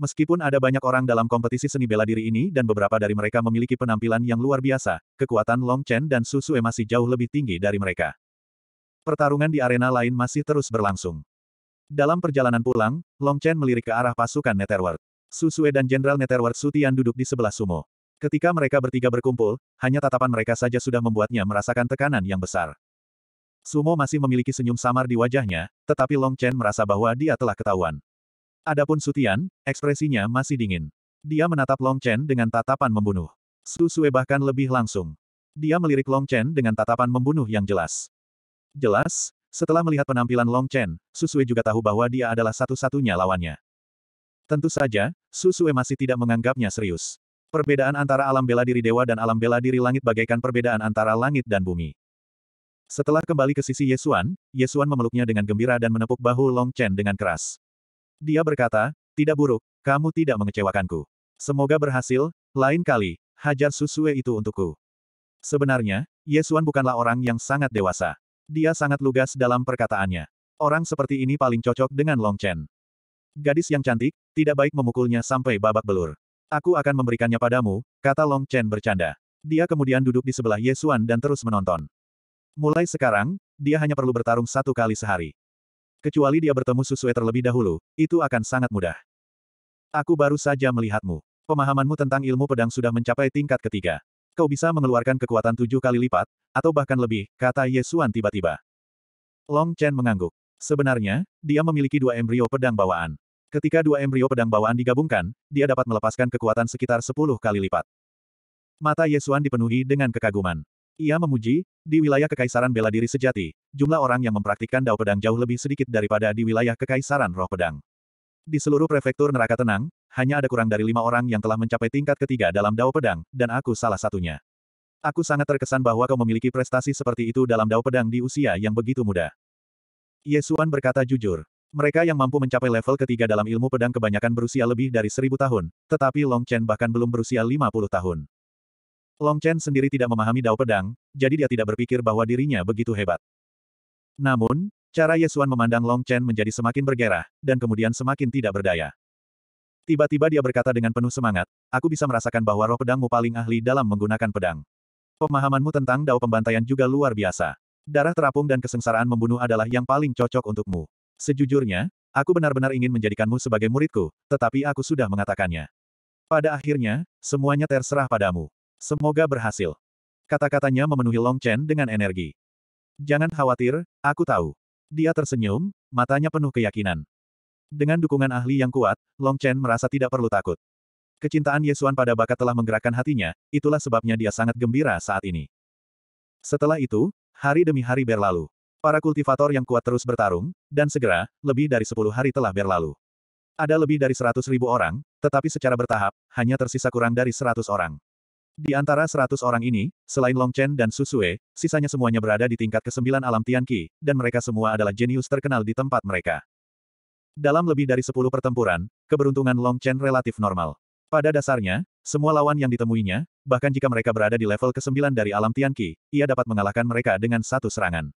Meskipun ada banyak orang dalam kompetisi seni bela diri ini dan beberapa dari mereka memiliki penampilan yang luar biasa, kekuatan Long Chen dan Susue masih jauh lebih tinggi dari mereka. Pertarungan di arena lain masih terus berlangsung. Dalam perjalanan pulang, Long Chen melirik ke arah pasukan Netherworld. Susue dan Jenderal Netherworld Sutian duduk di sebelah Sumo. Ketika mereka bertiga berkumpul, hanya tatapan mereka saja sudah membuatnya merasakan tekanan yang besar. Sumo masih memiliki senyum samar di wajahnya, tetapi Long Chen merasa bahwa dia telah ketahuan. Adapun Sutian, ekspresinya masih dingin. Dia menatap Long Chen dengan tatapan membunuh. Susue bahkan lebih langsung. Dia melirik Long Chen dengan tatapan membunuh yang jelas. Jelas, setelah melihat penampilan Long Chen, Susue juga tahu bahwa dia adalah satu-satunya lawannya. Tentu saja, Susue masih tidak menganggapnya serius. Perbedaan antara alam bela diri dewa dan alam bela diri langit bagaikan perbedaan antara langit dan bumi. Setelah kembali ke sisi Yesuan, Yesuan memeluknya dengan gembira dan menepuk bahu Long Chen dengan keras. Dia berkata, tidak buruk, kamu tidak mengecewakanku. Semoga berhasil, lain kali, hajar Susue itu untukku. Sebenarnya, Yesuan bukanlah orang yang sangat dewasa. Dia sangat lugas dalam perkataannya. Orang seperti ini paling cocok dengan Long Chen. Gadis yang cantik, tidak baik memukulnya sampai babak belur. Aku akan memberikannya padamu, kata Long Chen bercanda. Dia kemudian duduk di sebelah Yesuan dan terus menonton. Mulai sekarang, dia hanya perlu bertarung satu kali sehari. Kecuali dia bertemu Susue terlebih dahulu, itu akan sangat mudah. Aku baru saja melihatmu. Pemahamanmu tentang ilmu pedang sudah mencapai tingkat ketiga. Kau bisa mengeluarkan kekuatan tujuh kali lipat, atau bahkan lebih, kata Yesuan tiba-tiba. Long Chen mengangguk. Sebenarnya, dia memiliki dua embrio pedang bawaan. Ketika dua embrio pedang bawaan digabungkan, dia dapat melepaskan kekuatan sekitar sepuluh kali lipat. Mata Yesuan dipenuhi dengan kekaguman. Ia memuji, di wilayah Kekaisaran Bela Diri Sejati, jumlah orang yang mempraktikkan Dao Pedang jauh lebih sedikit daripada di wilayah Kekaisaran Roh Pedang. Di seluruh prefektur neraka tenang, hanya ada kurang dari lima orang yang telah mencapai tingkat ketiga dalam Dao Pedang, dan aku salah satunya. Aku sangat terkesan bahwa kau memiliki prestasi seperti itu dalam Dao Pedang di usia yang begitu muda. Yesuan berkata jujur. Mereka yang mampu mencapai level ketiga dalam ilmu pedang kebanyakan berusia lebih dari seribu tahun, tetapi Long Chen bahkan belum berusia lima puluh tahun. Long Chen sendiri tidak memahami Dao Pedang, jadi dia tidak berpikir bahwa dirinya begitu hebat. Namun, cara Yesuan memandang Long Chen menjadi semakin bergerak, dan kemudian semakin tidak berdaya. Tiba-tiba dia berkata dengan penuh semangat, aku bisa merasakan bahwa roh pedangmu paling ahli dalam menggunakan pedang. Pemahamanmu tentang dao pembantaian juga luar biasa. Darah terapung dan kesengsaraan membunuh adalah yang paling cocok untukmu. Sejujurnya, aku benar-benar ingin menjadikanmu sebagai muridku, tetapi aku sudah mengatakannya. Pada akhirnya, semuanya terserah padamu. Semoga berhasil. Kata-katanya memenuhi Long Chen dengan energi. Jangan khawatir, aku tahu. Dia tersenyum, matanya penuh keyakinan. Dengan dukungan ahli yang kuat, Long Chen merasa tidak perlu takut. Kecintaan Yesuan pada bakat telah menggerakkan hatinya, itulah sebabnya dia sangat gembira saat ini. Setelah itu, hari demi hari berlalu. Para kultivator yang kuat terus bertarung, dan segera, lebih dari 10 hari telah berlalu. Ada lebih dari 100 ribu orang, tetapi secara bertahap, hanya tersisa kurang dari 100 orang. Di antara 100 orang ini, selain Long Chen dan Susue, sisanya semuanya berada di tingkat ke-9 alam Tianqi, dan mereka semua adalah jenius terkenal di tempat mereka. Dalam lebih dari 10 pertempuran, keberuntungan Long Chen relatif normal. Pada dasarnya, semua lawan yang ditemuinya, bahkan jika mereka berada di level ke-9 dari alam Tianqi, ia dapat mengalahkan mereka dengan satu serangan.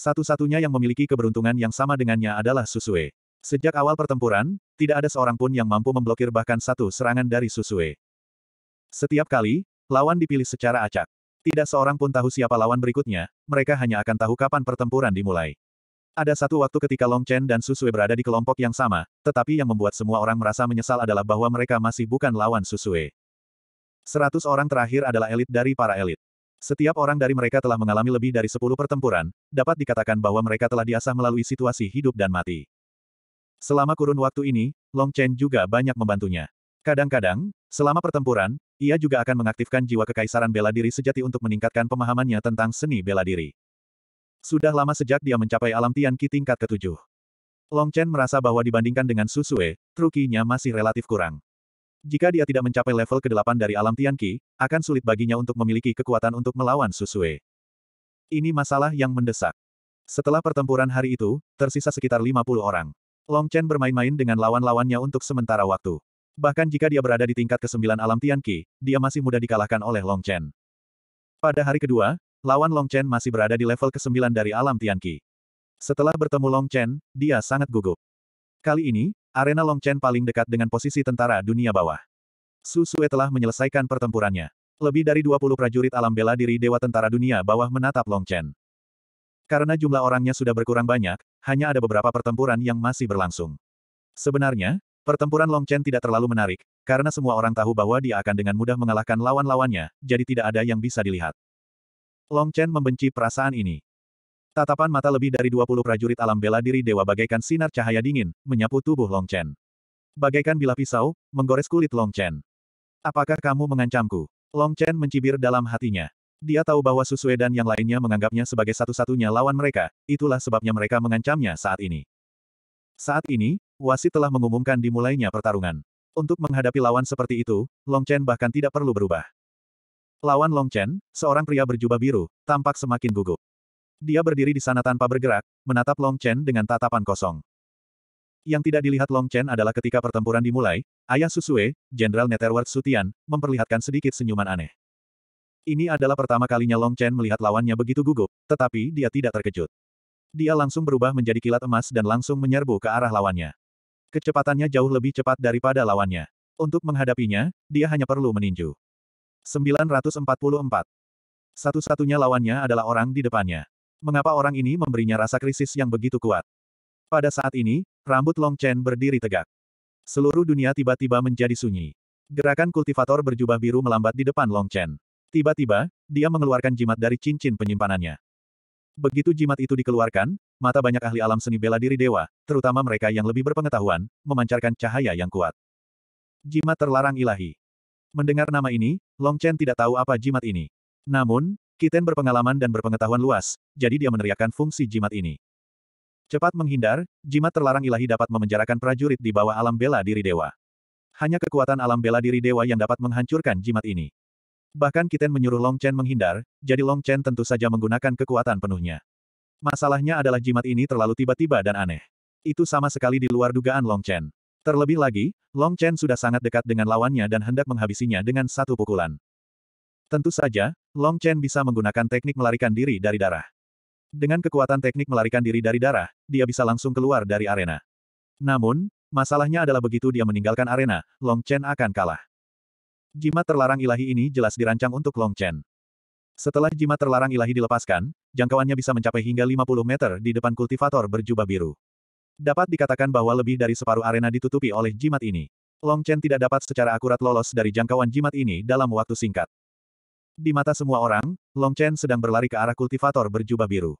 Satu-satunya yang memiliki keberuntungan yang sama dengannya adalah Susue. Sejak awal pertempuran, tidak ada seorang pun yang mampu memblokir bahkan satu serangan dari Susue. Setiap kali, lawan dipilih secara acak. Tidak seorang pun tahu siapa lawan berikutnya, mereka hanya akan tahu kapan pertempuran dimulai. Ada satu waktu ketika Long Chen dan Susue berada di kelompok yang sama, tetapi yang membuat semua orang merasa menyesal adalah bahwa mereka masih bukan lawan Susue. Seratus orang terakhir adalah elit dari para elit. Setiap orang dari mereka telah mengalami lebih dari sepuluh pertempuran, dapat dikatakan bahwa mereka telah diasah melalui situasi hidup dan mati. Selama kurun waktu ini, Long Chen juga banyak membantunya. Kadang-kadang, selama pertempuran, ia juga akan mengaktifkan jiwa kekaisaran bela diri sejati untuk meningkatkan pemahamannya tentang seni bela diri. Sudah lama sejak dia mencapai alam Tian Qi tingkat ketujuh. Long Chen merasa bahwa dibandingkan dengan Su Sui, trukinya masih relatif kurang. Jika dia tidak mencapai level ke-8 dari alam Tian Qi, akan sulit baginya untuk memiliki kekuatan untuk melawan Su Sui. Ini masalah yang mendesak. Setelah pertempuran hari itu, tersisa sekitar 50 orang. Long Chen bermain-main dengan lawan-lawannya untuk sementara waktu. Bahkan jika dia berada di tingkat ke-9 alam Qi, dia masih mudah dikalahkan oleh Long Chen. Pada hari kedua, lawan Long Chen masih berada di level ke-9 dari alam Tianqi. Setelah bertemu Long Chen, dia sangat gugup. Kali ini, arena Long Chen paling dekat dengan posisi tentara dunia bawah. Su Sue telah menyelesaikan pertempurannya. Lebih dari 20 prajurit alam bela diri Dewa Tentara Dunia bawah menatap Long Chen. Karena jumlah orangnya sudah berkurang banyak, hanya ada beberapa pertempuran yang masih berlangsung. Sebenarnya, pertempuran Long Chen tidak terlalu menarik, karena semua orang tahu bahwa dia akan dengan mudah mengalahkan lawan-lawannya, jadi tidak ada yang bisa dilihat. Long Chen membenci perasaan ini. Tatapan mata lebih dari 20 prajurit alam bela diri dewa bagaikan sinar cahaya dingin, menyapu tubuh Long Chen. Bagaikan bila pisau, menggores kulit Long Chen. Apakah kamu mengancamku? Long Chen mencibir dalam hatinya. Dia tahu bahwa Susue dan yang lainnya menganggapnya sebagai satu-satunya lawan mereka, itulah sebabnya mereka mengancamnya saat ini. Saat ini, wasit telah mengumumkan dimulainya pertarungan. Untuk menghadapi lawan seperti itu, Long Chen bahkan tidak perlu berubah. Lawan Long Chen, seorang pria berjubah biru, tampak semakin gugup. Dia berdiri di sana tanpa bergerak, menatap Long Chen dengan tatapan kosong. Yang tidak dilihat Long Chen adalah ketika pertempuran dimulai, ayah Susue, Jenderal Netherworld Sutian, memperlihatkan sedikit senyuman aneh. Ini adalah pertama kalinya Long Chen melihat lawannya begitu gugup, tetapi dia tidak terkejut. Dia langsung berubah menjadi kilat emas dan langsung menyerbu ke arah lawannya. Kecepatannya jauh lebih cepat daripada lawannya. Untuk menghadapinya, dia hanya perlu meninju. 944. Satu-satunya lawannya adalah orang di depannya. Mengapa orang ini memberinya rasa krisis yang begitu kuat? Pada saat ini, rambut Long Chen berdiri tegak. Seluruh dunia tiba-tiba menjadi sunyi. Gerakan kultivator berjubah biru melambat di depan Long Chen. Tiba-tiba, dia mengeluarkan jimat dari cincin penyimpanannya. Begitu jimat itu dikeluarkan, mata banyak ahli alam seni bela diri dewa, terutama mereka yang lebih berpengetahuan, memancarkan cahaya yang kuat. Jimat terlarang ilahi. Mendengar nama ini, Long Chen tidak tahu apa jimat ini. Namun, Kiten berpengalaman dan berpengetahuan luas, jadi dia meneriakkan fungsi jimat ini. Cepat menghindar, jimat terlarang ilahi dapat memenjarakan prajurit di bawah alam bela diri dewa. Hanya kekuatan alam bela diri dewa yang dapat menghancurkan jimat ini. Bahkan Kiten menyuruh Long Chen menghindar, jadi Long Chen tentu saja menggunakan kekuatan penuhnya. Masalahnya adalah jimat ini terlalu tiba-tiba dan aneh. Itu sama sekali di luar dugaan Long Chen. Terlebih lagi, Long Chen sudah sangat dekat dengan lawannya dan hendak menghabisinya dengan satu pukulan. Tentu saja, Long Chen bisa menggunakan teknik melarikan diri dari darah. Dengan kekuatan teknik melarikan diri dari darah, dia bisa langsung keluar dari arena. Namun, masalahnya adalah begitu dia meninggalkan arena, Long Chen akan kalah. Jimat terlarang ilahi ini jelas dirancang untuk Long Chen. Setelah jimat terlarang ilahi dilepaskan, jangkauannya bisa mencapai hingga 50 meter di depan kultivator berjubah biru. Dapat dikatakan bahwa lebih dari separuh arena ditutupi oleh jimat ini. Long Chen tidak dapat secara akurat lolos dari jangkauan jimat ini dalam waktu singkat. Di mata semua orang, Long Chen sedang berlari ke arah kultivator berjubah biru.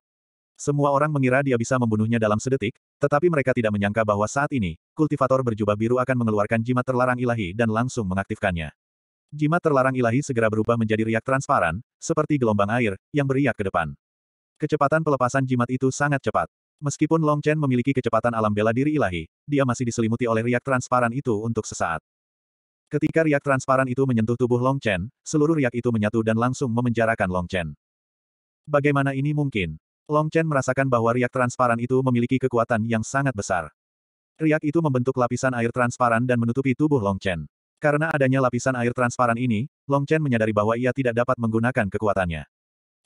Semua orang mengira dia bisa membunuhnya dalam sedetik, tetapi mereka tidak menyangka bahwa saat ini, kultivator berjubah biru akan mengeluarkan jimat terlarang ilahi dan langsung mengaktifkannya. Jimat terlarang ilahi segera berubah menjadi riak transparan, seperti gelombang air, yang beriak ke depan. Kecepatan pelepasan jimat itu sangat cepat. Meskipun Long Chen memiliki kecepatan alam bela diri ilahi, dia masih diselimuti oleh riak transparan itu untuk sesaat. Ketika riak transparan itu menyentuh tubuh Long Chen, seluruh riak itu menyatu dan langsung memenjarakan Long Chen. Bagaimana ini mungkin? Long Chen merasakan bahwa riak transparan itu memiliki kekuatan yang sangat besar. Riak itu membentuk lapisan air transparan dan menutupi tubuh Long Chen. Karena adanya lapisan air transparan ini, Long Chen menyadari bahwa ia tidak dapat menggunakan kekuatannya.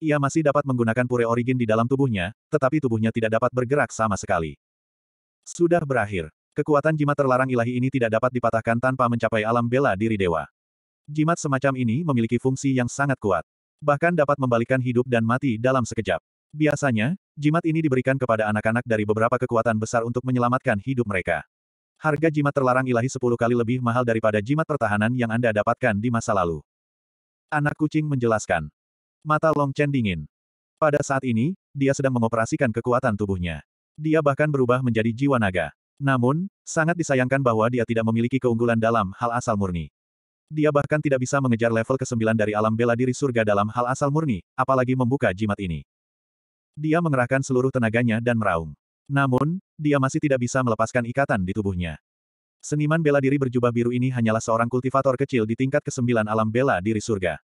Ia masih dapat menggunakan pure origin di dalam tubuhnya, tetapi tubuhnya tidak dapat bergerak sama sekali. Sudah berakhir. Kekuatan jimat terlarang ilahi ini tidak dapat dipatahkan tanpa mencapai alam bela diri dewa. Jimat semacam ini memiliki fungsi yang sangat kuat. Bahkan dapat membalikan hidup dan mati dalam sekejap. Biasanya, jimat ini diberikan kepada anak-anak dari beberapa kekuatan besar untuk menyelamatkan hidup mereka. Harga jimat terlarang ilahi 10 kali lebih mahal daripada jimat pertahanan yang Anda dapatkan di masa lalu. Anak kucing menjelaskan. Mata Long Chen dingin. Pada saat ini, dia sedang mengoperasikan kekuatan tubuhnya. Dia bahkan berubah menjadi jiwa naga. Namun, sangat disayangkan bahwa dia tidak memiliki keunggulan dalam hal asal murni. Dia bahkan tidak bisa mengejar level ke-9 dari alam bela diri surga dalam hal asal murni, apalagi membuka jimat ini. Dia mengerahkan seluruh tenaganya dan meraung. Namun, dia masih tidak bisa melepaskan ikatan di tubuhnya. Seniman bela diri berjubah biru ini hanyalah seorang kultivator kecil di tingkat ke-9 alam bela diri surga.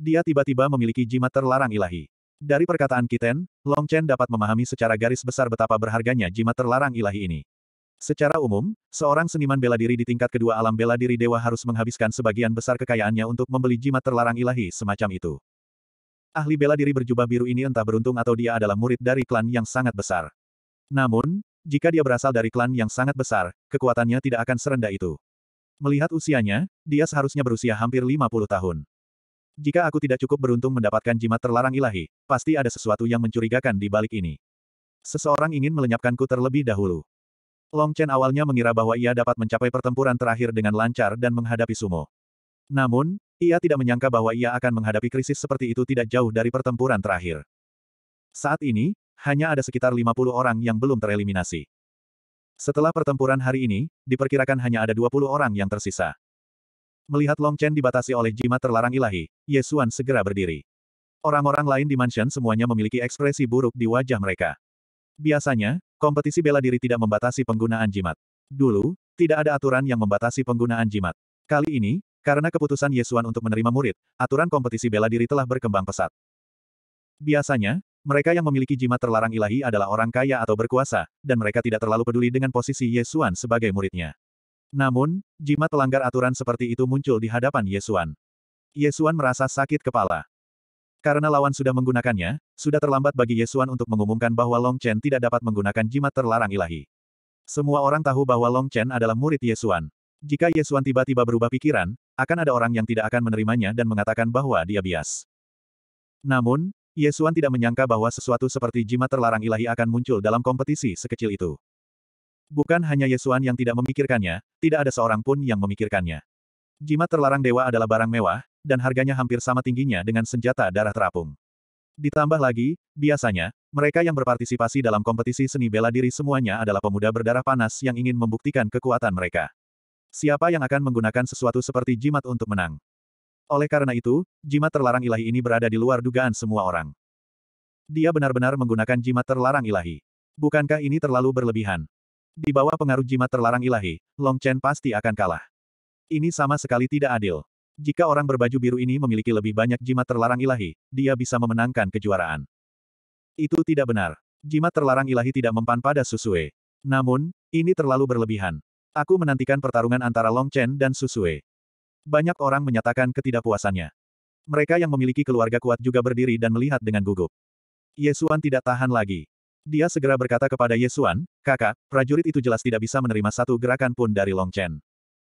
Dia tiba-tiba memiliki jimat terlarang ilahi. Dari perkataan Kiten, Long Chen dapat memahami secara garis besar betapa berharganya jimat terlarang ilahi ini. Secara umum, seorang seniman bela diri di tingkat kedua alam bela diri dewa harus menghabiskan sebagian besar kekayaannya untuk membeli jimat terlarang ilahi semacam itu. Ahli bela diri berjubah biru ini entah beruntung atau dia adalah murid dari klan yang sangat besar. Namun, jika dia berasal dari klan yang sangat besar, kekuatannya tidak akan serendah itu. Melihat usianya, dia seharusnya berusia hampir 50 tahun. Jika aku tidak cukup beruntung mendapatkan jimat terlarang ilahi, pasti ada sesuatu yang mencurigakan di balik ini. Seseorang ingin melenyapkanku terlebih dahulu. Long Chen awalnya mengira bahwa ia dapat mencapai pertempuran terakhir dengan lancar dan menghadapi sumo. Namun, ia tidak menyangka bahwa ia akan menghadapi krisis seperti itu tidak jauh dari pertempuran terakhir. Saat ini, hanya ada sekitar 50 orang yang belum tereliminasi. Setelah pertempuran hari ini, diperkirakan hanya ada 20 orang yang tersisa. Melihat Long Chen dibatasi oleh jimat terlarang ilahi, Yesuan segera berdiri. Orang-orang lain di mansion semuanya memiliki ekspresi buruk di wajah mereka. Biasanya, kompetisi bela diri tidak membatasi penggunaan jimat. Dulu, tidak ada aturan yang membatasi penggunaan jimat. Kali ini, karena keputusan Yesuan untuk menerima murid, aturan kompetisi bela diri telah berkembang pesat. Biasanya, mereka yang memiliki jimat terlarang ilahi adalah orang kaya atau berkuasa, dan mereka tidak terlalu peduli dengan posisi Yesuan sebagai muridnya. Namun, jimat pelanggar aturan seperti itu muncul di hadapan Yesuan. Yesuan merasa sakit kepala. Karena lawan sudah menggunakannya, sudah terlambat bagi Yesuan untuk mengumumkan bahwa Long Chen tidak dapat menggunakan jimat terlarang ilahi. Semua orang tahu bahwa Long Chen adalah murid Yesuan. Jika Yesuan tiba-tiba berubah pikiran, akan ada orang yang tidak akan menerimanya dan mengatakan bahwa dia bias. Namun, Yesuan tidak menyangka bahwa sesuatu seperti jimat terlarang ilahi akan muncul dalam kompetisi sekecil itu. Bukan hanya Yesuan yang tidak memikirkannya, tidak ada seorang pun yang memikirkannya. Jimat terlarang dewa adalah barang mewah, dan harganya hampir sama tingginya dengan senjata darah terapung. Ditambah lagi, biasanya, mereka yang berpartisipasi dalam kompetisi seni bela diri semuanya adalah pemuda berdarah panas yang ingin membuktikan kekuatan mereka. Siapa yang akan menggunakan sesuatu seperti jimat untuk menang? Oleh karena itu, jimat terlarang ilahi ini berada di luar dugaan semua orang. Dia benar-benar menggunakan jimat terlarang ilahi. Bukankah ini terlalu berlebihan? Di bawah pengaruh jimat terlarang ilahi, Long Chen pasti akan kalah. Ini sama sekali tidak adil. Jika orang berbaju biru ini memiliki lebih banyak jimat terlarang ilahi, dia bisa memenangkan kejuaraan. Itu tidak benar. Jimat terlarang ilahi tidak mempan pada Susue. Namun, ini terlalu berlebihan. Aku menantikan pertarungan antara Long Chen dan Susue. Banyak orang menyatakan ketidakpuasannya. Mereka yang memiliki keluarga kuat juga berdiri dan melihat dengan gugup. Yesuan tidak tahan lagi. Dia segera berkata kepada Yesuan, kakak, prajurit itu jelas tidak bisa menerima satu gerakan pun dari Long Chen.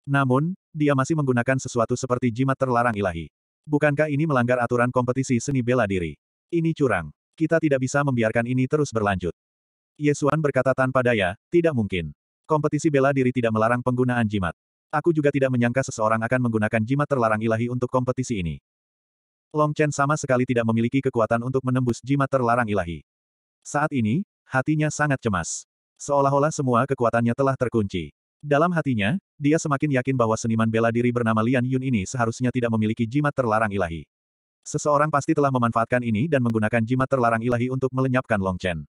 Namun, dia masih menggunakan sesuatu seperti jimat terlarang ilahi. Bukankah ini melanggar aturan kompetisi seni bela diri? Ini curang. Kita tidak bisa membiarkan ini terus berlanjut. Yesuan berkata tanpa daya, tidak mungkin. Kompetisi bela diri tidak melarang penggunaan jimat. Aku juga tidak menyangka seseorang akan menggunakan jimat terlarang ilahi untuk kompetisi ini. Long Chen sama sekali tidak memiliki kekuatan untuk menembus jimat terlarang ilahi. Saat ini, hatinya sangat cemas. Seolah-olah semua kekuatannya telah terkunci. Dalam hatinya, dia semakin yakin bahwa seniman bela diri bernama Lian Yun ini seharusnya tidak memiliki jimat terlarang ilahi. Seseorang pasti telah memanfaatkan ini dan menggunakan jimat terlarang ilahi untuk melenyapkan Long Chen.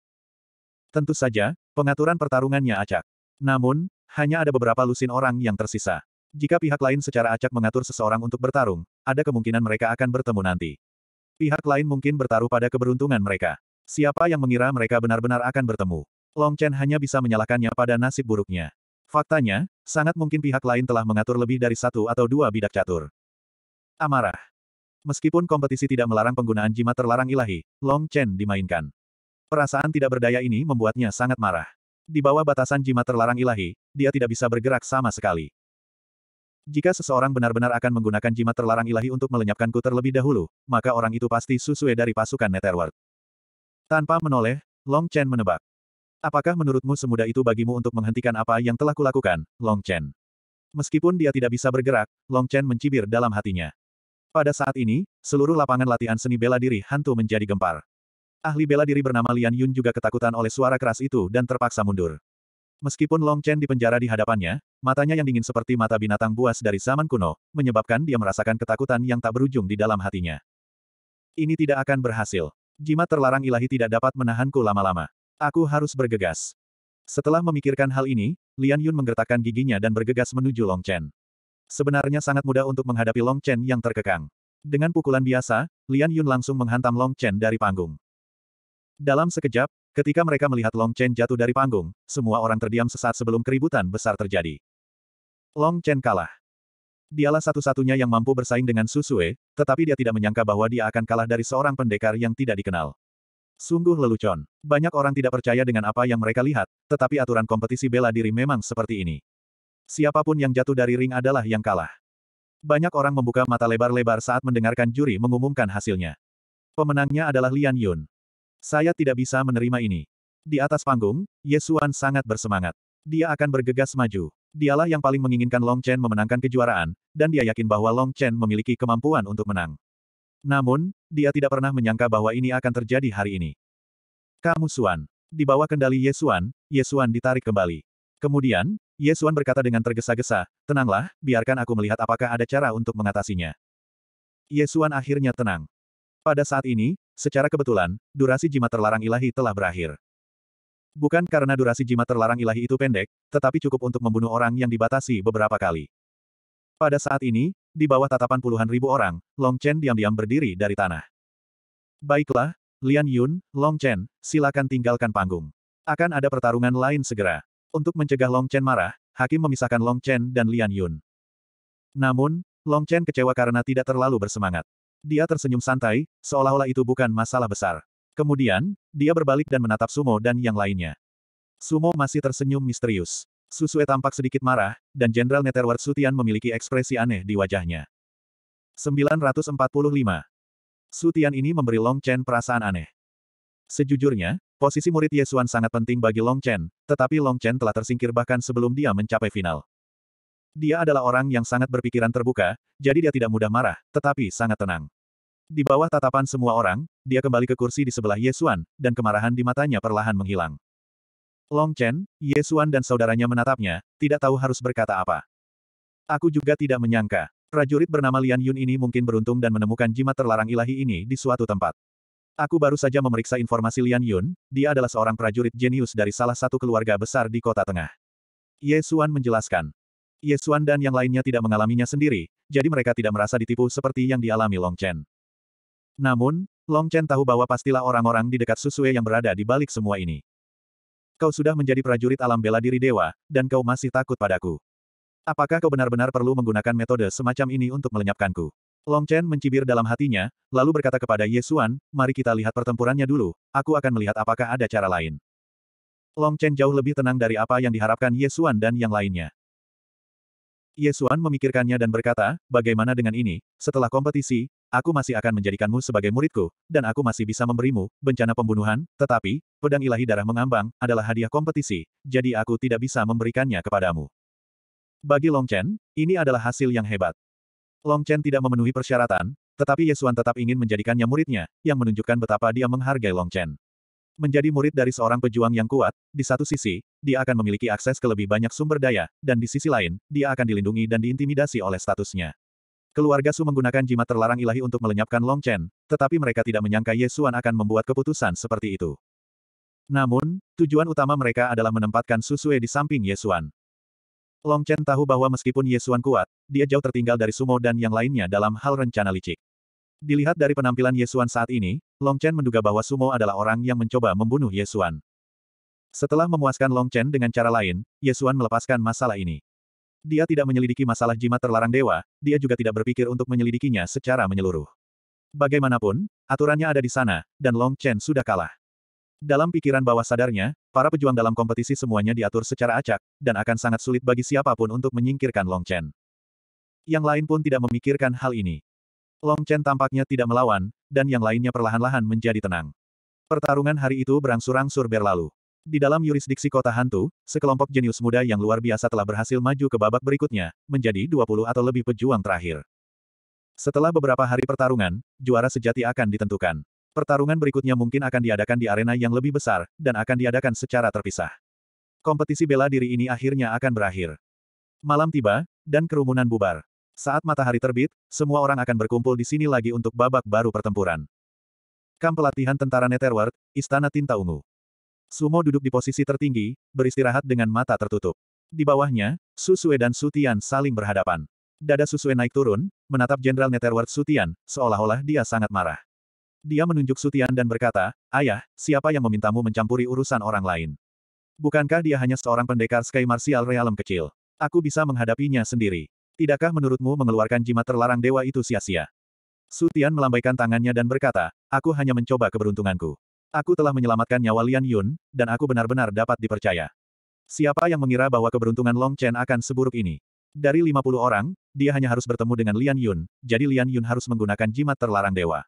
Tentu saja, pengaturan pertarungannya acak. Namun, hanya ada beberapa lusin orang yang tersisa. Jika pihak lain secara acak mengatur seseorang untuk bertarung, ada kemungkinan mereka akan bertemu nanti. Pihak lain mungkin bertaruh pada keberuntungan mereka. Siapa yang mengira mereka benar-benar akan bertemu? Long Chen hanya bisa menyalahkannya pada nasib buruknya. Faktanya, sangat mungkin pihak lain telah mengatur lebih dari satu atau dua bidak catur. Amarah. Meskipun kompetisi tidak melarang penggunaan jimat terlarang ilahi, Long Chen dimainkan. Perasaan tidak berdaya ini membuatnya sangat marah. Di bawah batasan jimat terlarang ilahi, dia tidak bisa bergerak sama sekali. Jika seseorang benar-benar akan menggunakan jimat terlarang ilahi untuk melenyapkanku terlebih dahulu, maka orang itu pasti susue dari pasukan Netherworld. Tanpa menoleh, Long Chen menebak. Apakah menurutmu semudah itu bagimu untuk menghentikan apa yang telah kulakukan, Long Chen? Meskipun dia tidak bisa bergerak, Long Chen mencibir dalam hatinya. Pada saat ini, seluruh lapangan latihan seni bela diri hantu menjadi gempar. Ahli bela diri bernama Lian Yun juga ketakutan oleh suara keras itu dan terpaksa mundur. Meskipun Long Chen dipenjara di hadapannya, matanya yang dingin seperti mata binatang buas dari zaman kuno, menyebabkan dia merasakan ketakutan yang tak berujung di dalam hatinya. Ini tidak akan berhasil. Jimat terlarang ilahi tidak dapat menahanku lama-lama. Aku harus bergegas. Setelah memikirkan hal ini, Lian Yun menggertakkan giginya dan bergegas menuju Long Chen. Sebenarnya sangat mudah untuk menghadapi Long Chen yang terkekang. Dengan pukulan biasa, Lian Yun langsung menghantam Long Chen dari panggung. Dalam sekejap, ketika mereka melihat Long Chen jatuh dari panggung, semua orang terdiam sesaat sebelum keributan besar terjadi. Long Chen kalah. Dialah satu-satunya yang mampu bersaing dengan Susue, tetapi dia tidak menyangka bahwa dia akan kalah dari seorang pendekar yang tidak dikenal. Sungguh lelucon. Banyak orang tidak percaya dengan apa yang mereka lihat, tetapi aturan kompetisi bela diri memang seperti ini. Siapapun yang jatuh dari ring adalah yang kalah. Banyak orang membuka mata lebar-lebar saat mendengarkan juri mengumumkan hasilnya. Pemenangnya adalah Lian Yun. Saya tidak bisa menerima ini. Di atas panggung, Yesuan sangat bersemangat. Dia akan bergegas maju. Dialah yang paling menginginkan Long Chen memenangkan kejuaraan, dan dia yakin bahwa Long Chen memiliki kemampuan untuk menang. Namun, dia tidak pernah menyangka bahwa ini akan terjadi hari ini. Kamu Suan. Di bawah kendali Yesuan, Yesuan ditarik kembali. Kemudian, Yesuan berkata dengan tergesa-gesa, tenanglah, biarkan aku melihat apakah ada cara untuk mengatasinya. Yesuan akhirnya tenang. Pada saat ini, secara kebetulan, durasi jimat terlarang ilahi telah berakhir. Bukan karena durasi jimat terlarang ilahi itu pendek, tetapi cukup untuk membunuh orang yang dibatasi beberapa kali. Pada saat ini, di bawah tatapan puluhan ribu orang, Long Chen diam-diam berdiri dari tanah. Baiklah, Lian Yun, Long Chen, silakan tinggalkan panggung. Akan ada pertarungan lain segera. Untuk mencegah Long Chen marah, Hakim memisahkan Long Chen dan Lian Yun. Namun, Long Chen kecewa karena tidak terlalu bersemangat. Dia tersenyum santai, seolah-olah itu bukan masalah besar. Kemudian, dia berbalik dan menatap Sumo dan yang lainnya. Sumo masih tersenyum misterius. Susue tampak sedikit marah, dan Jenderal Netherward Sutian memiliki ekspresi aneh di wajahnya. 945. Sutian ini memberi Long Chen perasaan aneh. Sejujurnya, posisi murid Yesuan sangat penting bagi Long Chen, tetapi Long Chen telah tersingkir bahkan sebelum dia mencapai final. Dia adalah orang yang sangat berpikiran terbuka, jadi dia tidak mudah marah, tetapi sangat tenang. Di bawah tatapan semua orang, dia kembali ke kursi di sebelah Yesuan, dan kemarahan di matanya perlahan menghilang. Long Chen, Yesuan dan saudaranya menatapnya, tidak tahu harus berkata apa. Aku juga tidak menyangka, prajurit bernama Lian Yun ini mungkin beruntung dan menemukan jimat terlarang ilahi ini di suatu tempat. Aku baru saja memeriksa informasi Lian Yun, dia adalah seorang prajurit jenius dari salah satu keluarga besar di kota tengah. Yesuan menjelaskan. Yesuan dan yang lainnya tidak mengalaminya sendiri, jadi mereka tidak merasa ditipu seperti yang dialami Long Chen. Namun, Long Chen tahu bahwa pastilah orang-orang di dekat Susue yang berada di balik semua ini. Kau sudah menjadi prajurit alam bela diri dewa, dan kau masih takut padaku. Apakah kau benar-benar perlu menggunakan metode semacam ini untuk melenyapkanku? Long Chen mencibir dalam hatinya, lalu berkata kepada Ye Xuan, mari kita lihat pertempurannya dulu, aku akan melihat apakah ada cara lain. Long Chen jauh lebih tenang dari apa yang diharapkan Ye Xuan dan yang lainnya. Yesuan memikirkannya dan berkata, bagaimana dengan ini, setelah kompetisi, aku masih akan menjadikanmu sebagai muridku, dan aku masih bisa memberimu bencana pembunuhan, tetapi, pedang ilahi darah mengambang adalah hadiah kompetisi, jadi aku tidak bisa memberikannya kepadamu. Bagi Long Chen, ini adalah hasil yang hebat. Long Chen tidak memenuhi persyaratan, tetapi Yesuan tetap ingin menjadikannya muridnya, yang menunjukkan betapa dia menghargai Long Chen. Menjadi murid dari seorang pejuang yang kuat, di satu sisi, dia akan memiliki akses ke lebih banyak sumber daya, dan di sisi lain, dia akan dilindungi dan diintimidasi oleh statusnya. Keluarga Su menggunakan jimat terlarang ilahi untuk melenyapkan Long Chen, tetapi mereka tidak menyangka Ye Xuan akan membuat keputusan seperti itu. Namun, tujuan utama mereka adalah menempatkan Su Susue di samping Ye Xuan. Long Chen tahu bahwa meskipun Ye Xuan kuat, dia jauh tertinggal dari Sumo dan yang lainnya dalam hal rencana licik. Dilihat dari penampilan Yesuan saat ini, Long Chen menduga bahwa Sumo adalah orang yang mencoba membunuh Yesuan. Setelah memuaskan Long Chen dengan cara lain, Yesuan melepaskan masalah ini. Dia tidak menyelidiki masalah jimat terlarang dewa, dia juga tidak berpikir untuk menyelidikinya secara menyeluruh. Bagaimanapun, aturannya ada di sana, dan Long Chen sudah kalah. Dalam pikiran bawah sadarnya, para pejuang dalam kompetisi semuanya diatur secara acak, dan akan sangat sulit bagi siapapun untuk menyingkirkan Long Chen. Yang lain pun tidak memikirkan hal ini. Long Chen tampaknya tidak melawan, dan yang lainnya perlahan-lahan menjadi tenang. Pertarungan hari itu berangsur-angsur berlalu. Di dalam yurisdiksi kota hantu, sekelompok jenius muda yang luar biasa telah berhasil maju ke babak berikutnya, menjadi 20 atau lebih pejuang terakhir. Setelah beberapa hari pertarungan, juara sejati akan ditentukan. Pertarungan berikutnya mungkin akan diadakan di arena yang lebih besar, dan akan diadakan secara terpisah. Kompetisi bela diri ini akhirnya akan berakhir. Malam tiba, dan kerumunan bubar. Saat matahari terbit, semua orang akan berkumpul di sini lagi untuk babak baru pertempuran. Kamp pelatihan tentara Netherworld, Istana Tinta Ungu. Sumo duduk di posisi tertinggi, beristirahat dengan mata tertutup. Di bawahnya, Susue dan Sutian saling berhadapan. Dada Susue naik turun, menatap Jenderal Netherworld Sutian, seolah-olah dia sangat marah. Dia menunjuk Sutian dan berkata, Ayah, siapa yang memintamu mencampuri urusan orang lain? Bukankah dia hanya seorang pendekar Sky Martial Realm kecil? Aku bisa menghadapinya sendiri. Tidakkah menurutmu mengeluarkan jimat terlarang dewa itu sia-sia? Sutian melambaikan tangannya dan berkata, aku hanya mencoba keberuntunganku. Aku telah menyelamatkan nyawa Lian Yun, dan aku benar-benar dapat dipercaya. Siapa yang mengira bahwa keberuntungan Long Chen akan seburuk ini? Dari 50 orang, dia hanya harus bertemu dengan Lian Yun, jadi Lian Yun harus menggunakan jimat terlarang dewa.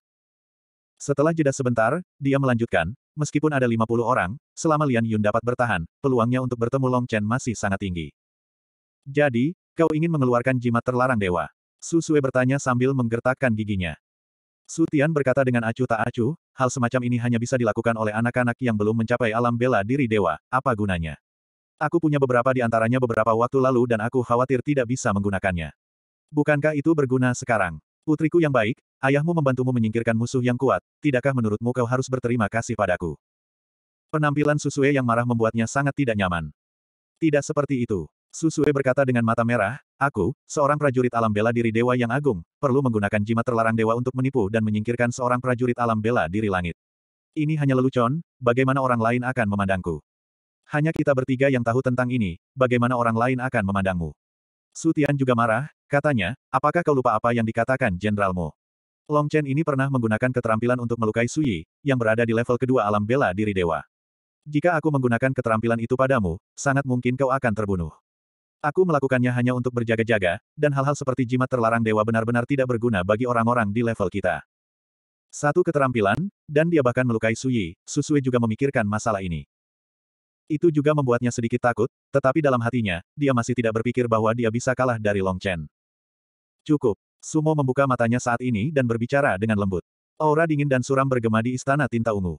Setelah jeda sebentar, dia melanjutkan, meskipun ada 50 orang, selama Lian Yun dapat bertahan, peluangnya untuk bertemu Long Chen masih sangat tinggi. Jadi, Kau ingin mengeluarkan jimat terlarang dewa. Su Sue bertanya sambil menggertakkan giginya. Su Tian berkata dengan acuh tak acuh, hal semacam ini hanya bisa dilakukan oleh anak-anak yang belum mencapai alam bela diri dewa, apa gunanya? Aku punya beberapa di antaranya beberapa waktu lalu dan aku khawatir tidak bisa menggunakannya. Bukankah itu berguna sekarang? Putriku yang baik, ayahmu membantumu menyingkirkan musuh yang kuat, tidakkah menurutmu kau harus berterima kasih padaku? Penampilan Susue yang marah membuatnya sangat tidak nyaman. Tidak seperti itu. Susue berkata dengan mata merah, Aku, seorang prajurit alam bela diri dewa yang agung, perlu menggunakan jimat terlarang dewa untuk menipu dan menyingkirkan seorang prajurit alam bela diri langit. Ini hanya lelucon, bagaimana orang lain akan memandangku. Hanya kita bertiga yang tahu tentang ini, bagaimana orang lain akan memandangmu. Sutian juga marah, katanya, apakah kau lupa apa yang dikatakan jenderalmu? Long Chen ini pernah menggunakan keterampilan untuk melukai Suyi, yang berada di level kedua alam bela diri dewa. Jika aku menggunakan keterampilan itu padamu, sangat mungkin kau akan terbunuh. Aku melakukannya hanya untuk berjaga-jaga, dan hal-hal seperti jimat terlarang dewa benar-benar tidak berguna bagi orang-orang di level kita. Satu keterampilan, dan dia bahkan melukai Suyi, Susui juga memikirkan masalah ini. Itu juga membuatnya sedikit takut, tetapi dalam hatinya, dia masih tidak berpikir bahwa dia bisa kalah dari Long Chen. Cukup. Sumo membuka matanya saat ini dan berbicara dengan lembut. Aura dingin dan suram bergema di istana tinta ungu.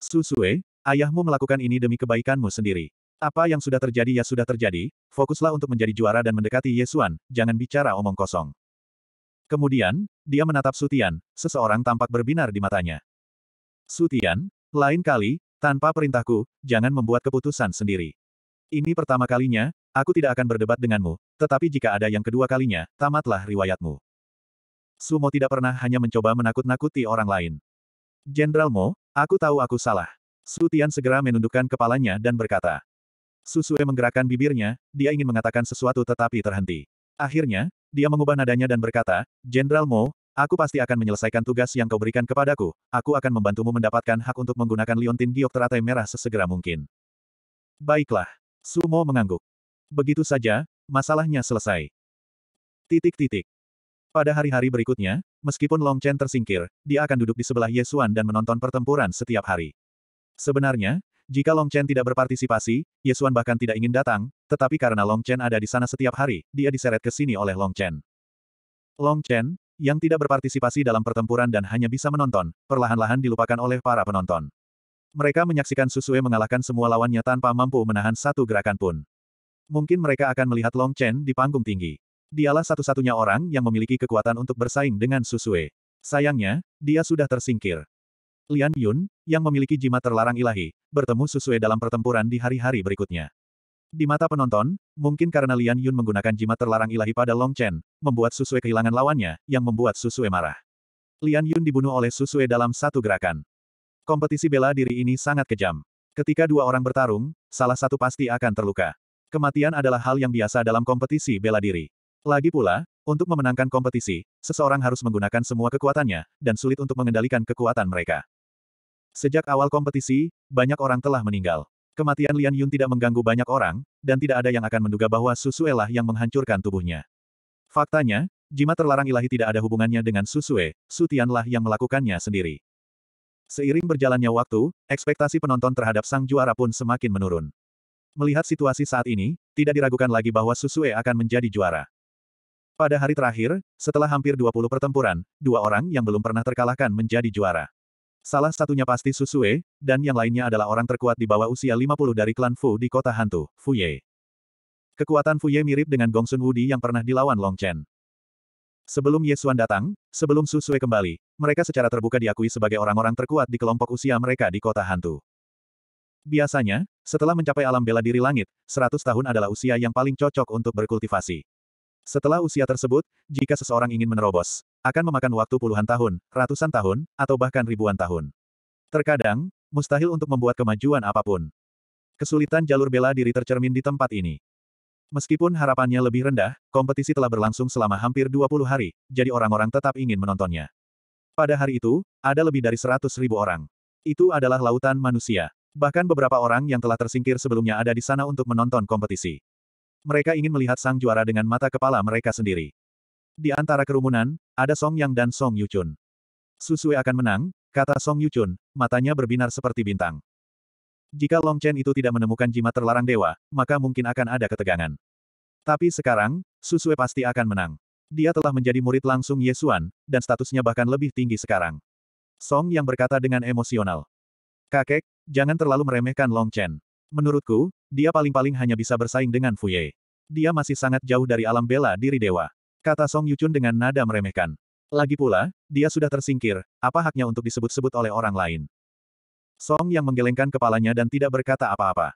Susue, ayahmu melakukan ini demi kebaikanmu sendiri. Apa yang sudah terjadi ya sudah terjadi, fokuslah untuk menjadi juara dan mendekati Yesuan, jangan bicara omong kosong. Kemudian, dia menatap Sutian, seseorang tampak berbinar di matanya. Sutian, lain kali, tanpa perintahku, jangan membuat keputusan sendiri. Ini pertama kalinya, aku tidak akan berdebat denganmu, tetapi jika ada yang kedua kalinya, tamatlah riwayatmu. Sumo tidak pernah hanya mencoba menakut-nakuti orang lain. Jenderal Mo, aku tahu aku salah. Sutian segera menundukkan kepalanya dan berkata, Susue menggerakkan bibirnya, dia ingin mengatakan sesuatu tetapi terhenti. Akhirnya, dia mengubah nadanya dan berkata, Jenderal Mo, aku pasti akan menyelesaikan tugas yang kau berikan kepadaku, aku akan membantumu mendapatkan hak untuk menggunakan liontin giok teratai merah sesegera mungkin. Baiklah. Sumo mengangguk. Begitu saja, masalahnya selesai. Titik-titik. Pada hari-hari berikutnya, meskipun Long Chen tersingkir, dia akan duduk di sebelah Yesuan dan menonton pertempuran setiap hari. Sebenarnya, jika Long Chen tidak berpartisipasi, Yesuan bahkan tidak ingin datang, tetapi karena Long Chen ada di sana setiap hari, dia diseret ke sini oleh Long Chen. Long Chen, yang tidak berpartisipasi dalam pertempuran dan hanya bisa menonton, perlahan-lahan dilupakan oleh para penonton. Mereka menyaksikan Susue mengalahkan semua lawannya tanpa mampu menahan satu gerakan pun. Mungkin mereka akan melihat Long Chen di panggung tinggi. Dialah satu-satunya orang yang memiliki kekuatan untuk bersaing dengan Susue. Sayangnya, dia sudah tersingkir. Lian Yun, yang memiliki jimat terlarang ilahi, bertemu Susue dalam pertempuran di hari-hari berikutnya. Di mata penonton, mungkin karena Lian Yun menggunakan jimat terlarang ilahi pada Long Chen, membuat Susue kehilangan lawannya, yang membuat Susue marah. Lian Yun dibunuh oleh Susue dalam satu gerakan. Kompetisi bela diri ini sangat kejam. Ketika dua orang bertarung, salah satu pasti akan terluka. Kematian adalah hal yang biasa dalam kompetisi bela diri. Lagi pula, untuk memenangkan kompetisi, seseorang harus menggunakan semua kekuatannya, dan sulit untuk mengendalikan kekuatan mereka. Sejak awal kompetisi, banyak orang telah meninggal. Kematian Lian Yun tidak mengganggu banyak orang, dan tidak ada yang akan menduga bahwa Susue lah yang menghancurkan tubuhnya. Faktanya, jimat terlarang ilahi tidak ada hubungannya dengan Susue, Sutian lah yang melakukannya sendiri. Seiring berjalannya waktu, ekspektasi penonton terhadap sang juara pun semakin menurun. Melihat situasi saat ini, tidak diragukan lagi bahwa Susue akan menjadi juara. Pada hari terakhir, setelah hampir 20 pertempuran, dua orang yang belum pernah terkalahkan menjadi juara. Salah satunya pasti Susue, dan yang lainnya adalah orang terkuat di bawah usia 50 dari klan Fu di kota hantu, Fu Ye. Kekuatan Fu Ye mirip dengan Gongsun Wudi yang pernah dilawan Long Chen. Sebelum Yesuan datang, sebelum Susue kembali, mereka secara terbuka diakui sebagai orang-orang terkuat di kelompok usia mereka di kota hantu. Biasanya, setelah mencapai alam bela diri langit, 100 tahun adalah usia yang paling cocok untuk berkultivasi. Setelah usia tersebut, jika seseorang ingin menerobos, akan memakan waktu puluhan tahun, ratusan tahun, atau bahkan ribuan tahun. Terkadang, mustahil untuk membuat kemajuan apapun. Kesulitan jalur bela diri tercermin di tempat ini. Meskipun harapannya lebih rendah, kompetisi telah berlangsung selama hampir 20 hari, jadi orang-orang tetap ingin menontonnya. Pada hari itu, ada lebih dari 100 ribu orang. Itu adalah lautan manusia. Bahkan beberapa orang yang telah tersingkir sebelumnya ada di sana untuk menonton kompetisi. Mereka ingin melihat sang juara dengan mata kepala mereka sendiri. Di antara kerumunan, ada Song Yang dan Song Yuchun. Susue akan menang, kata Song Yuchun, matanya berbinar seperti bintang. Jika Long Chen itu tidak menemukan jimat terlarang dewa, maka mungkin akan ada ketegangan. Tapi sekarang, Susue pasti akan menang. Dia telah menjadi murid langsung Yesuan, dan statusnya bahkan lebih tinggi sekarang. Song yang berkata dengan emosional. Kakek, jangan terlalu meremehkan Long Chen. Menurutku, dia paling-paling hanya bisa bersaing dengan Fuye. Dia masih sangat jauh dari alam bela diri dewa. Kata Song Yuchun dengan nada meremehkan. Lagi pula, dia sudah tersingkir, apa haknya untuk disebut-sebut oleh orang lain. Song yang menggelengkan kepalanya dan tidak berkata apa-apa.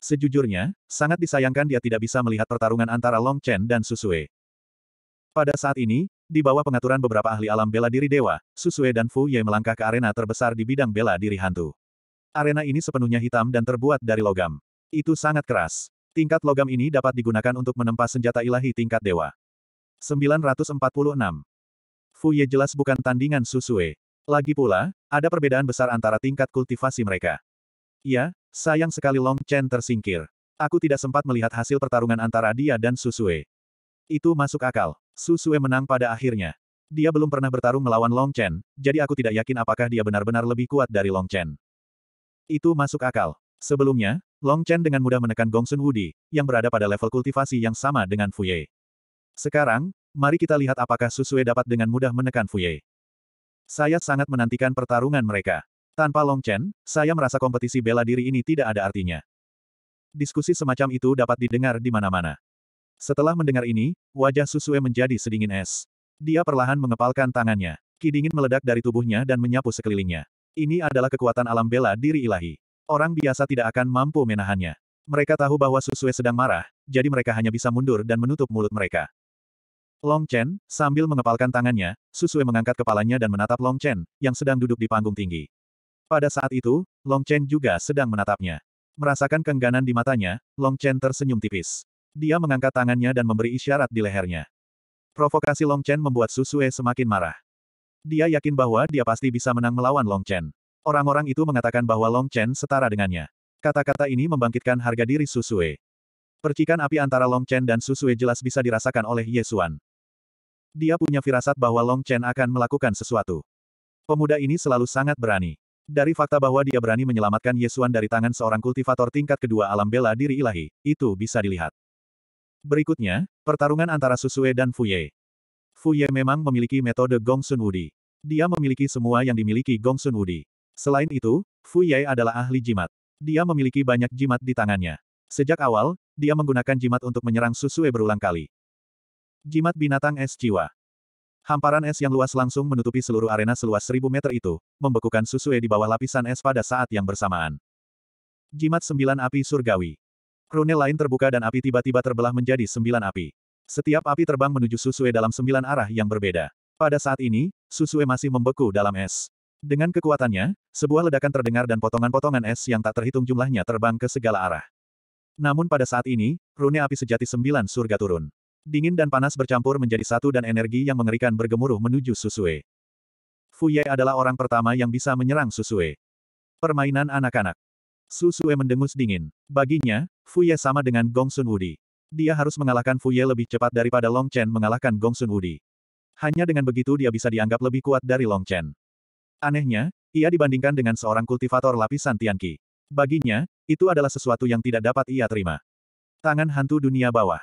Sejujurnya, sangat disayangkan dia tidak bisa melihat pertarungan antara Long Chen dan Susue. Pada saat ini, di bawah pengaturan beberapa ahli alam bela diri dewa, Susue dan Fu Ye melangkah ke arena terbesar di bidang bela diri hantu. Arena ini sepenuhnya hitam dan terbuat dari logam. Itu sangat keras. Tingkat logam ini dapat digunakan untuk menempa senjata ilahi tingkat dewa. 946. Ye jelas bukan tandingan Susue. Lagi pula, ada perbedaan besar antara tingkat kultivasi mereka. Ya, sayang sekali Long Chen tersingkir. Aku tidak sempat melihat hasil pertarungan antara dia dan Susue. Itu masuk akal. Susue menang pada akhirnya. Dia belum pernah bertarung melawan Long Chen, jadi aku tidak yakin apakah dia benar-benar lebih kuat dari Long Chen. Itu masuk akal. Sebelumnya, Long Chen dengan mudah menekan Gongsun Wudi, yang berada pada level kultivasi yang sama dengan Fuye. Sekarang, mari kita lihat apakah Susue dapat dengan mudah menekan Fuye. Saya sangat menantikan pertarungan mereka. Tanpa Long Chen, saya merasa kompetisi bela diri ini tidak ada artinya. Diskusi semacam itu dapat didengar di mana-mana. Setelah mendengar ini, wajah Susue menjadi sedingin es. Dia perlahan mengepalkan tangannya. Ki dingin meledak dari tubuhnya dan menyapu sekelilingnya. Ini adalah kekuatan alam bela diri ilahi. Orang biasa tidak akan mampu menahannya. Mereka tahu bahwa Susue sedang marah, jadi mereka hanya bisa mundur dan menutup mulut mereka. Long Chen, sambil mengepalkan tangannya, Susue mengangkat kepalanya dan menatap Long Chen, yang sedang duduk di panggung tinggi. Pada saat itu, Long Chen juga sedang menatapnya. Merasakan kengganan di matanya, Long Chen tersenyum tipis. Dia mengangkat tangannya dan memberi isyarat di lehernya. Provokasi Long Chen membuat Susue semakin marah. Dia yakin bahwa dia pasti bisa menang melawan Long Chen. Orang-orang itu mengatakan bahwa Long Chen setara dengannya. Kata-kata ini membangkitkan harga diri Susue. Percikan api antara Long Chen dan Susue jelas bisa dirasakan oleh Yesuan. Dia punya firasat bahwa Long Chen akan melakukan sesuatu. Pemuda ini selalu sangat berani. Dari fakta bahwa dia berani menyelamatkan Yesuan dari tangan seorang kultivator tingkat kedua alam bela diri ilahi, itu bisa dilihat. Berikutnya, pertarungan antara Susue dan Fuye. Fu Ye memang memiliki metode Gong Sun Wudi. Dia memiliki semua yang dimiliki Gong Sun Wudi. Selain itu, Fu Ye adalah ahli jimat. Dia memiliki banyak jimat di tangannya. Sejak awal, dia menggunakan jimat untuk menyerang Susue berulang kali. Jimat binatang es jiwa. Hamparan es yang luas langsung menutupi seluruh arena seluas 1000 meter itu, membekukan Susue di bawah lapisan es pada saat yang bersamaan. Jimat sembilan api surgawi. Rune lain terbuka dan api tiba-tiba terbelah menjadi sembilan api. Setiap api terbang menuju Susue dalam sembilan arah yang berbeda. Pada saat ini, Susue masih membeku dalam es. Dengan kekuatannya, sebuah ledakan terdengar dan potongan-potongan es yang tak terhitung jumlahnya terbang ke segala arah. Namun pada saat ini, rune api sejati sembilan surga turun. Dingin dan panas bercampur menjadi satu dan energi yang mengerikan bergemuruh menuju Susue. Fuye adalah orang pertama yang bisa menyerang Susue. Permainan anak-anak. Susue mendengus dingin. Baginya, Fuye sama dengan Gongsun Wudi. Dia harus mengalahkan Fu Ye lebih cepat daripada Long Chen mengalahkan Gong Sun Wudi. Hanya dengan begitu dia bisa dianggap lebih kuat dari Long Chen. Anehnya, ia dibandingkan dengan seorang kultivator lapisan Tianqi. Baginya, itu adalah sesuatu yang tidak dapat ia terima. Tangan hantu dunia bawah.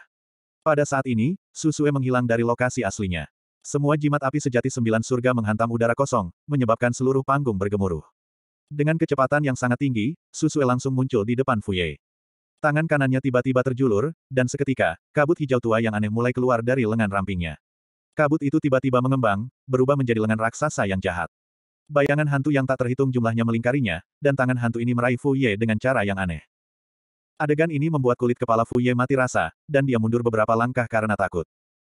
Pada saat ini, Susue menghilang dari lokasi aslinya. Semua jimat api sejati sembilan surga menghantam udara kosong, menyebabkan seluruh panggung bergemuruh. Dengan kecepatan yang sangat tinggi, Susue langsung muncul di depan Fuye. Tangan kanannya tiba-tiba terjulur, dan seketika, kabut hijau tua yang aneh mulai keluar dari lengan rampingnya. Kabut itu tiba-tiba mengembang, berubah menjadi lengan raksasa yang jahat. Bayangan hantu yang tak terhitung jumlahnya melingkarinya, dan tangan hantu ini meraih Fu Ye dengan cara yang aneh. Adegan ini membuat kulit kepala Fu Ye mati rasa, dan dia mundur beberapa langkah karena takut.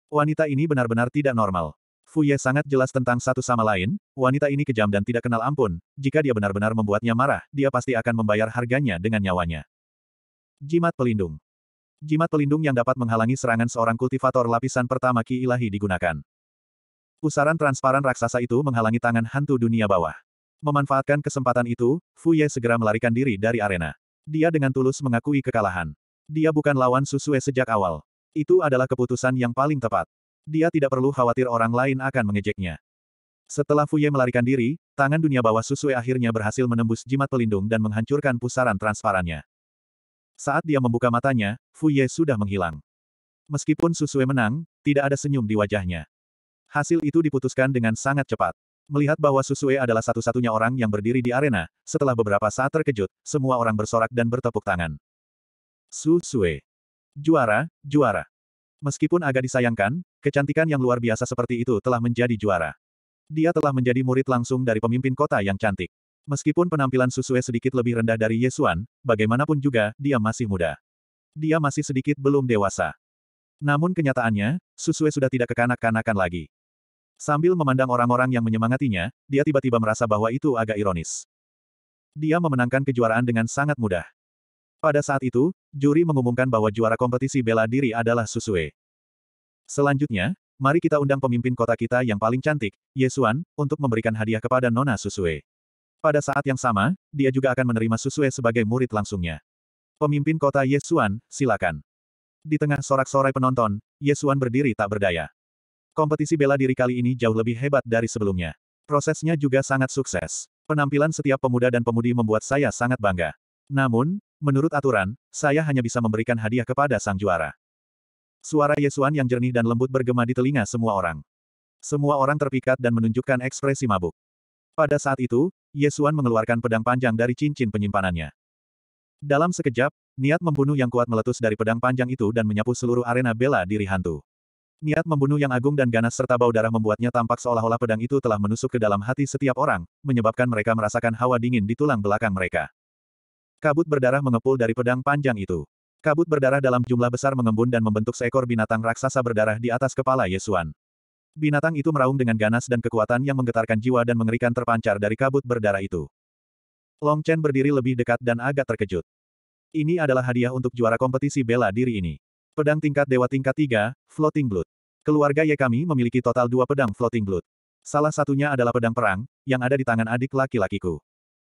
Wanita ini benar-benar tidak normal. Fu Ye sangat jelas tentang satu sama lain, wanita ini kejam dan tidak kenal ampun, jika dia benar-benar membuatnya marah, dia pasti akan membayar harganya dengan nyawanya. Jimat pelindung. Jimat pelindung yang dapat menghalangi serangan seorang kultivator lapisan pertama Ki Ilahi digunakan. Pusaran transparan raksasa itu menghalangi tangan hantu dunia bawah. Memanfaatkan kesempatan itu, Fu Ye segera melarikan diri dari arena. Dia dengan tulus mengakui kekalahan. Dia bukan lawan Susue sejak awal. Itu adalah keputusan yang paling tepat. Dia tidak perlu khawatir orang lain akan mengejeknya. Setelah Fuye melarikan diri, tangan dunia bawah Susue akhirnya berhasil menembus jimat pelindung dan menghancurkan pusaran transparannya. Saat dia membuka matanya, Fu Ye sudah menghilang. Meskipun Susue menang, tidak ada senyum di wajahnya. Hasil itu diputuskan dengan sangat cepat. Melihat bahwa Susue adalah satu-satunya orang yang berdiri di arena, setelah beberapa saat terkejut, semua orang bersorak dan bertepuk tangan. Susue. Juara, juara. Meskipun agak disayangkan, kecantikan yang luar biasa seperti itu telah menjadi juara. Dia telah menjadi murid langsung dari pemimpin kota yang cantik. Meskipun penampilan Susue sedikit lebih rendah dari Yesuan, bagaimanapun juga, dia masih muda. Dia masih sedikit belum dewasa. Namun kenyataannya, Susue sudah tidak kekanak-kanakan lagi. Sambil memandang orang-orang yang menyemangatinya, dia tiba-tiba merasa bahwa itu agak ironis. Dia memenangkan kejuaraan dengan sangat mudah. Pada saat itu, juri mengumumkan bahwa juara kompetisi bela diri adalah Susue. Selanjutnya, mari kita undang pemimpin kota kita yang paling cantik, Yesuan, untuk memberikan hadiah kepada Nona Susue. Pada saat yang sama, dia juga akan menerima Susue sebagai murid langsungnya. Pemimpin kota Yesuan, silakan. Di tengah sorak-sorai penonton, Yesuan berdiri tak berdaya. Kompetisi bela diri kali ini jauh lebih hebat dari sebelumnya. Prosesnya juga sangat sukses. Penampilan setiap pemuda dan pemudi membuat saya sangat bangga. Namun, menurut aturan, saya hanya bisa memberikan hadiah kepada sang juara. Suara Yesuan yang jernih dan lembut bergema di telinga semua orang. Semua orang terpikat dan menunjukkan ekspresi mabuk. Pada saat itu, Yesuan mengeluarkan pedang panjang dari cincin penyimpanannya. Dalam sekejap, niat membunuh yang kuat meletus dari pedang panjang itu dan menyapu seluruh arena bela diri hantu. Niat membunuh yang agung dan ganas serta bau darah membuatnya tampak seolah-olah pedang itu telah menusuk ke dalam hati setiap orang, menyebabkan mereka merasakan hawa dingin di tulang belakang mereka. Kabut berdarah mengepul dari pedang panjang itu. Kabut berdarah dalam jumlah besar mengembun dan membentuk seekor binatang raksasa berdarah di atas kepala Yesuan. Binatang itu meraung dengan ganas dan kekuatan yang menggetarkan jiwa dan mengerikan terpancar dari kabut berdarah itu. Long Chen berdiri lebih dekat dan agak terkejut. Ini adalah hadiah untuk juara kompetisi bela diri ini. Pedang tingkat dewa tingkat 3, Floating Blood. Keluarga Ye kami memiliki total dua pedang Floating Blood. Salah satunya adalah pedang perang, yang ada di tangan adik laki-lakiku.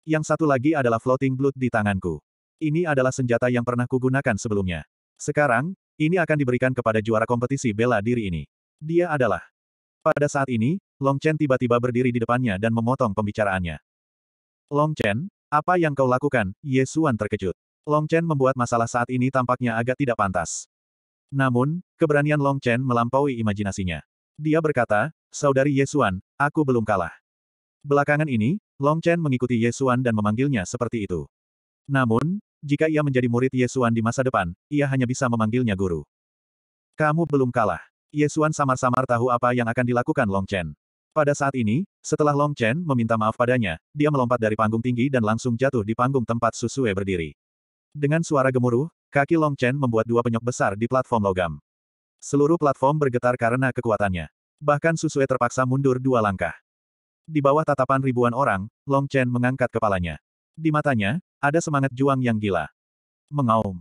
Yang satu lagi adalah Floating Blood di tanganku. Ini adalah senjata yang pernah kugunakan sebelumnya. Sekarang, ini akan diberikan kepada juara kompetisi bela diri ini. Dia adalah pada saat ini, Long Chen tiba-tiba berdiri di depannya dan memotong pembicaraannya. Long Chen, apa yang kau lakukan? Ye Xuan terkejut. Long Chen membuat masalah saat ini tampaknya agak tidak pantas. Namun, keberanian Long Chen melampaui imajinasinya. Dia berkata, Saudari Ye Xuan, aku belum kalah. Belakangan ini, Long Chen mengikuti Ye Xuan dan memanggilnya seperti itu. Namun, jika ia menjadi murid Yesuan di masa depan, ia hanya bisa memanggilnya guru. Kamu belum kalah. Yesuan samar-samar tahu apa yang akan dilakukan Long Chen. Pada saat ini, setelah Long Chen meminta maaf padanya, dia melompat dari panggung tinggi dan langsung jatuh di panggung tempat Susue berdiri. Dengan suara gemuruh, kaki Long Chen membuat dua penyok besar di platform logam. Seluruh platform bergetar karena kekuatannya. Bahkan Susue terpaksa mundur dua langkah. Di bawah tatapan ribuan orang, Long Chen mengangkat kepalanya. Di matanya, ada semangat juang yang gila. Mengaum.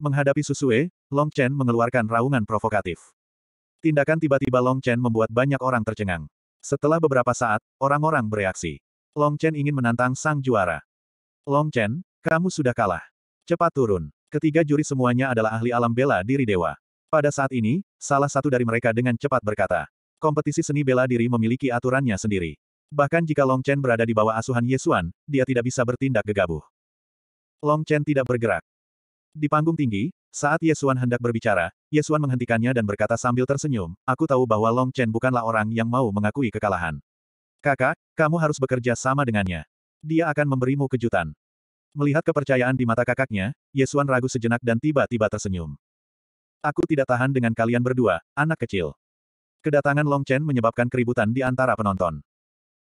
Menghadapi Susue, Long Chen mengeluarkan raungan provokatif. Tindakan tiba-tiba Long Chen membuat banyak orang tercengang. Setelah beberapa saat, orang-orang bereaksi. Long Chen ingin menantang sang juara. Long Chen, kamu sudah kalah. Cepat turun. Ketiga juri semuanya adalah ahli alam bela diri dewa. Pada saat ini, salah satu dari mereka dengan cepat berkata, kompetisi seni bela diri memiliki aturannya sendiri. Bahkan jika Long Chen berada di bawah asuhan Yesuan, dia tidak bisa bertindak gegabah. Long Chen tidak bergerak. Di panggung tinggi, saat Yesuan hendak berbicara, Yesuan menghentikannya dan berkata sambil tersenyum, aku tahu bahwa Long Chen bukanlah orang yang mau mengakui kekalahan. Kakak, kamu harus bekerja sama dengannya. Dia akan memberimu kejutan. Melihat kepercayaan di mata kakaknya, Yesuan ragu sejenak dan tiba-tiba tersenyum. Aku tidak tahan dengan kalian berdua, anak kecil. Kedatangan Long Chen menyebabkan keributan di antara penonton.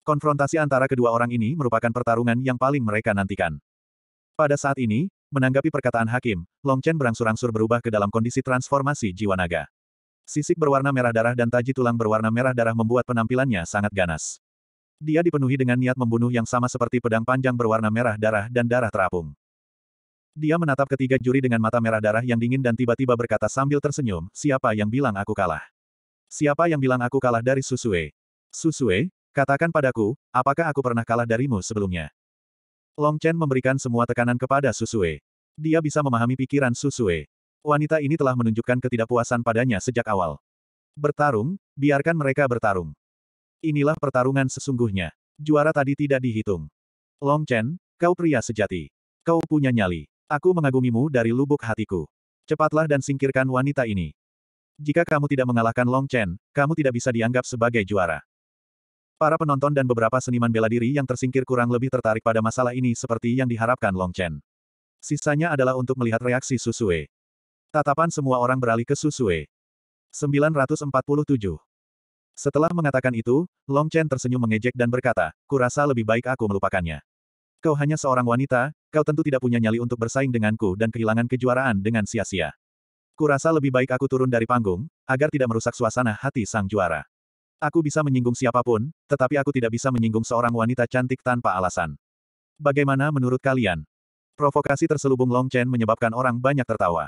Konfrontasi antara kedua orang ini merupakan pertarungan yang paling mereka nantikan. Pada saat ini, Menanggapi perkataan hakim, Long Chen berangsur-angsur berubah ke dalam kondisi transformasi jiwa naga. Sisik berwarna merah darah dan taji tulang berwarna merah darah membuat penampilannya sangat ganas. Dia dipenuhi dengan niat membunuh yang sama seperti pedang panjang berwarna merah darah dan darah terapung. Dia menatap ketiga juri dengan mata merah darah yang dingin dan tiba-tiba berkata sambil tersenyum, siapa yang bilang aku kalah? Siapa yang bilang aku kalah dari Susue? Susue, katakan padaku, apakah aku pernah kalah darimu sebelumnya? Long Chen memberikan semua tekanan kepada Susue. Dia bisa memahami pikiran Susue. Wanita ini telah menunjukkan ketidakpuasan padanya sejak awal. Bertarung, biarkan mereka bertarung. Inilah pertarungan sesungguhnya. Juara tadi tidak dihitung. Long Chen, kau pria sejati. Kau punya nyali. Aku mengagumimu dari lubuk hatiku. Cepatlah dan singkirkan wanita ini. Jika kamu tidak mengalahkan Long Chen, kamu tidak bisa dianggap sebagai juara. Para penonton dan beberapa seniman bela diri yang tersingkir kurang lebih tertarik pada masalah ini seperti yang diharapkan Long Chen. Sisanya adalah untuk melihat reaksi Susue. Tatapan semua orang beralih ke Susue. 947. Setelah mengatakan itu, Long Chen tersenyum mengejek dan berkata, kurasa lebih baik aku melupakannya. Kau hanya seorang wanita, kau tentu tidak punya nyali untuk bersaing denganku dan kehilangan kejuaraan dengan sia-sia. Kurasa lebih baik aku turun dari panggung, agar tidak merusak suasana hati sang juara. Aku bisa menyinggung siapapun, tetapi aku tidak bisa menyinggung seorang wanita cantik tanpa alasan. Bagaimana menurut kalian? Provokasi terselubung Long Chen menyebabkan orang banyak tertawa.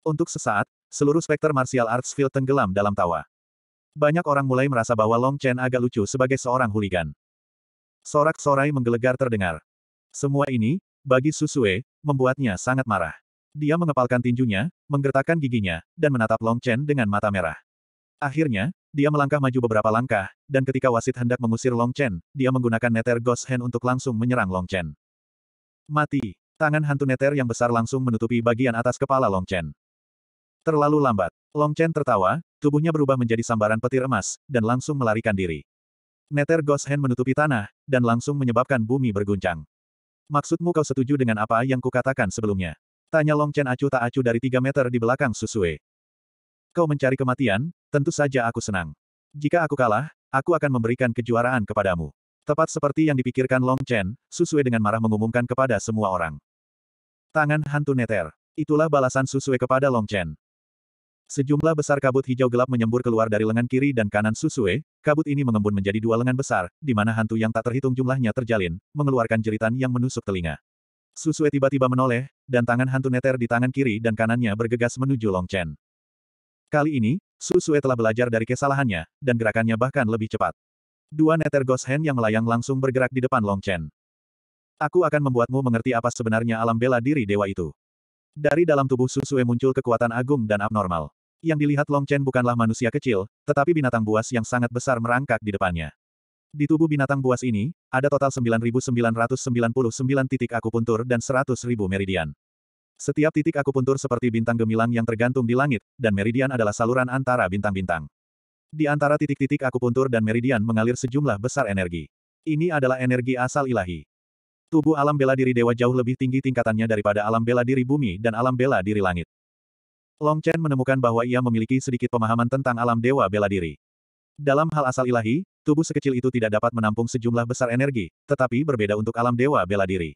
Untuk sesaat, seluruh spekter martial arts field tenggelam dalam tawa. Banyak orang mulai merasa bahwa Long Chen agak lucu sebagai seorang huligan. Sorak-sorai menggelegar terdengar. Semua ini, bagi Susue, membuatnya sangat marah. Dia mengepalkan tinjunya, menggertakkan giginya, dan menatap Long Chen dengan mata merah. Akhirnya, dia melangkah maju beberapa langkah, dan ketika wasit hendak mengusir Long Chen, dia menggunakan Nether Ghost Hand untuk langsung menyerang Long Chen. Mati. Tangan hantu Nether yang besar langsung menutupi bagian atas kepala Long Chen. Terlalu lambat. Long Chen tertawa, tubuhnya berubah menjadi sambaran petir emas, dan langsung melarikan diri. Nether Ghost Hand menutupi tanah, dan langsung menyebabkan bumi berguncang. Maksudmu kau setuju dengan apa yang kukatakan sebelumnya? Tanya Long Chen acuh tak acuh dari tiga meter di belakang Susue. Kau mencari kematian, tentu saja aku senang. Jika aku kalah, aku akan memberikan kejuaraan kepadamu. Tepat seperti yang dipikirkan Long Chen, Susue dengan marah mengumumkan kepada semua orang. Tangan hantu neter. Itulah balasan Susue kepada Long Chen. Sejumlah besar kabut hijau gelap menyembur keluar dari lengan kiri dan kanan Susue, kabut ini mengembun menjadi dua lengan besar, di mana hantu yang tak terhitung jumlahnya terjalin, mengeluarkan jeritan yang menusuk telinga. Susue tiba-tiba menoleh, dan tangan hantu neter di tangan kiri dan kanannya bergegas menuju Long Chen. Kali ini, Su Sue telah belajar dari kesalahannya, dan gerakannya bahkan lebih cepat. Dua neter Ghost Hand yang melayang langsung bergerak di depan Long Chen. Aku akan membuatmu mengerti apa sebenarnya alam bela diri dewa itu. Dari dalam tubuh Su Su'e muncul kekuatan agung dan abnormal. Yang dilihat Long Chen bukanlah manusia kecil, tetapi binatang buas yang sangat besar merangkak di depannya. Di tubuh binatang buas ini, ada total 9.999 titik akupuntur dan 100.000 meridian. Setiap titik aku puntur seperti bintang gemilang yang tergantung di langit, dan meridian adalah saluran antara bintang-bintang. Di antara titik-titik aku puntur dan meridian mengalir sejumlah besar energi. Ini adalah energi asal ilahi. Tubuh alam bela diri dewa jauh lebih tinggi tingkatannya daripada alam bela diri bumi dan alam bela diri langit. Long Chen menemukan bahwa ia memiliki sedikit pemahaman tentang alam dewa bela diri. Dalam hal asal ilahi, tubuh sekecil itu tidak dapat menampung sejumlah besar energi, tetapi berbeda untuk alam dewa bela diri.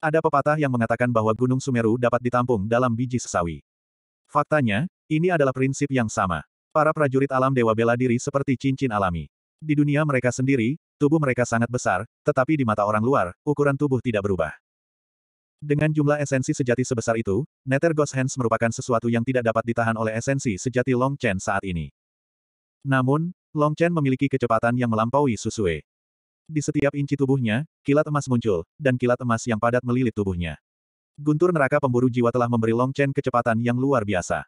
Ada pepatah yang mengatakan bahwa Gunung Sumeru dapat ditampung dalam biji sesawi. Faktanya, ini adalah prinsip yang sama. Para prajurit alam dewa bela diri seperti cincin alami. Di dunia mereka sendiri, tubuh mereka sangat besar, tetapi di mata orang luar, ukuran tubuh tidak berubah. Dengan jumlah esensi sejati sebesar itu, Nether Ghost Hands merupakan sesuatu yang tidak dapat ditahan oleh esensi sejati Long Chen saat ini. Namun, Long Chen memiliki kecepatan yang melampaui Susue. Di setiap inci tubuhnya, kilat emas muncul, dan kilat emas yang padat melilit tubuhnya. Guntur neraka pemburu jiwa telah memberi Long Chen kecepatan yang luar biasa.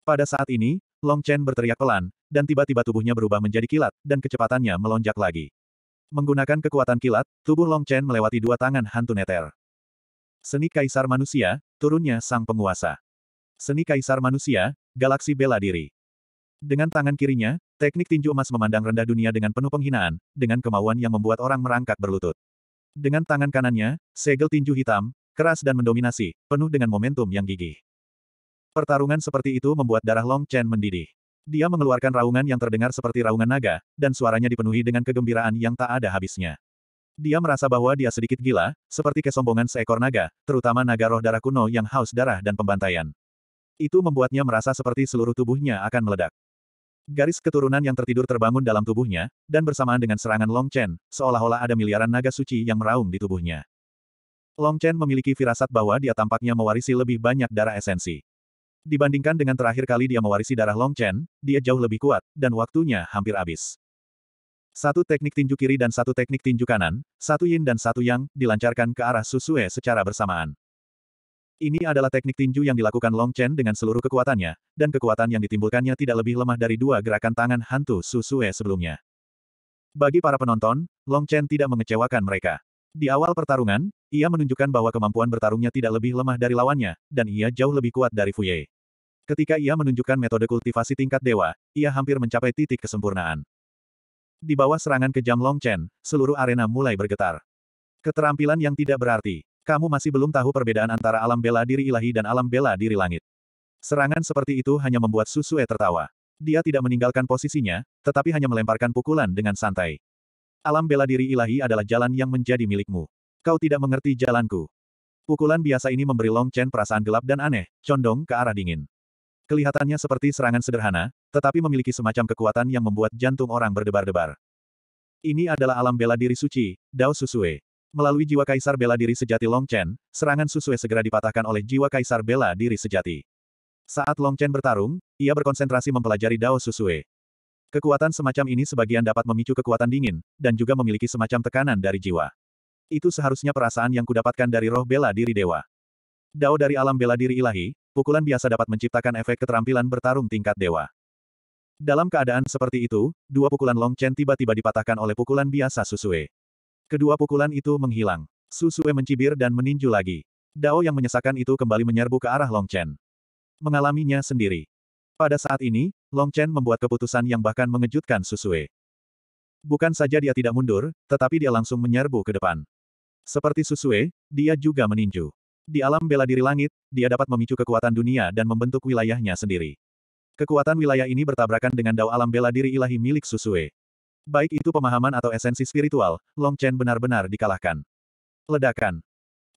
Pada saat ini, Long Chen berteriak pelan, dan tiba-tiba tubuhnya berubah menjadi kilat, dan kecepatannya melonjak lagi. Menggunakan kekuatan kilat, tubuh Long Chen melewati dua tangan hantu neter. Seni Kaisar Manusia, turunnya Sang Penguasa. Seni Kaisar Manusia, Galaksi Bela Diri. Dengan tangan kirinya, Teknik tinju emas memandang rendah dunia dengan penuh penghinaan, dengan kemauan yang membuat orang merangkak berlutut. Dengan tangan kanannya, segel tinju hitam, keras dan mendominasi, penuh dengan momentum yang gigih. Pertarungan seperti itu membuat darah Long Chen mendidih. Dia mengeluarkan raungan yang terdengar seperti raungan naga, dan suaranya dipenuhi dengan kegembiraan yang tak ada habisnya. Dia merasa bahwa dia sedikit gila, seperti kesombongan seekor naga, terutama naga roh darah kuno yang haus darah dan pembantaian. Itu membuatnya merasa seperti seluruh tubuhnya akan meledak. Garis keturunan yang tertidur terbangun dalam tubuhnya, dan bersamaan dengan serangan Long Chen, seolah-olah ada miliaran naga suci yang meraung di tubuhnya. Long Chen memiliki firasat bahwa dia tampaknya mewarisi lebih banyak darah esensi. Dibandingkan dengan terakhir kali dia mewarisi darah Long Chen, dia jauh lebih kuat, dan waktunya hampir habis. Satu teknik tinju kiri dan satu teknik tinju kanan, satu yin dan satu yang, dilancarkan ke arah Susue secara bersamaan. Ini adalah teknik tinju yang dilakukan Long Chen dengan seluruh kekuatannya, dan kekuatan yang ditimbulkannya tidak lebih lemah dari dua gerakan tangan hantu Susue sebelumnya. Bagi para penonton, Long Chen tidak mengecewakan mereka. Di awal pertarungan, ia menunjukkan bahwa kemampuan bertarungnya tidak lebih lemah dari lawannya, dan ia jauh lebih kuat dari Fuye. Ketika ia menunjukkan metode kultivasi tingkat dewa, ia hampir mencapai titik kesempurnaan. Di bawah serangan kejam Long Chen, seluruh arena mulai bergetar. Keterampilan yang tidak berarti. Kamu masih belum tahu perbedaan antara alam bela diri ilahi dan alam bela diri langit. Serangan seperti itu hanya membuat Susue tertawa. Dia tidak meninggalkan posisinya, tetapi hanya melemparkan pukulan dengan santai. Alam bela diri ilahi adalah jalan yang menjadi milikmu. Kau tidak mengerti jalanku. Pukulan biasa ini memberi Long Chen perasaan gelap dan aneh, condong ke arah dingin. Kelihatannya seperti serangan sederhana, tetapi memiliki semacam kekuatan yang membuat jantung orang berdebar-debar. Ini adalah alam bela diri suci, Dao Susue. Melalui jiwa kaisar bela diri sejati Long Chen, serangan Susue segera dipatahkan oleh jiwa kaisar bela diri sejati. Saat Long Chen bertarung, ia berkonsentrasi mempelajari Dao Susue. Kekuatan semacam ini sebagian dapat memicu kekuatan dingin, dan juga memiliki semacam tekanan dari jiwa. Itu seharusnya perasaan yang kudapatkan dari roh bela diri dewa. Dao dari alam bela diri ilahi, pukulan biasa dapat menciptakan efek keterampilan bertarung tingkat dewa. Dalam keadaan seperti itu, dua pukulan Long Chen tiba-tiba dipatahkan oleh pukulan biasa Susue. Kedua pukulan itu menghilang. Susue mencibir dan meninju lagi. Dao yang menyesakan itu kembali menyerbu ke arah Long Chen. Mengalaminya sendiri. Pada saat ini, Long Chen membuat keputusan yang bahkan mengejutkan Susue. Bukan saja dia tidak mundur, tetapi dia langsung menyerbu ke depan. Seperti Susue, dia juga meninju. Di alam bela diri langit, dia dapat memicu kekuatan dunia dan membentuk wilayahnya sendiri. Kekuatan wilayah ini bertabrakan dengan dao alam bela diri ilahi milik Susue. Baik itu pemahaman atau esensi spiritual, Long Chen benar-benar dikalahkan. Ledakan.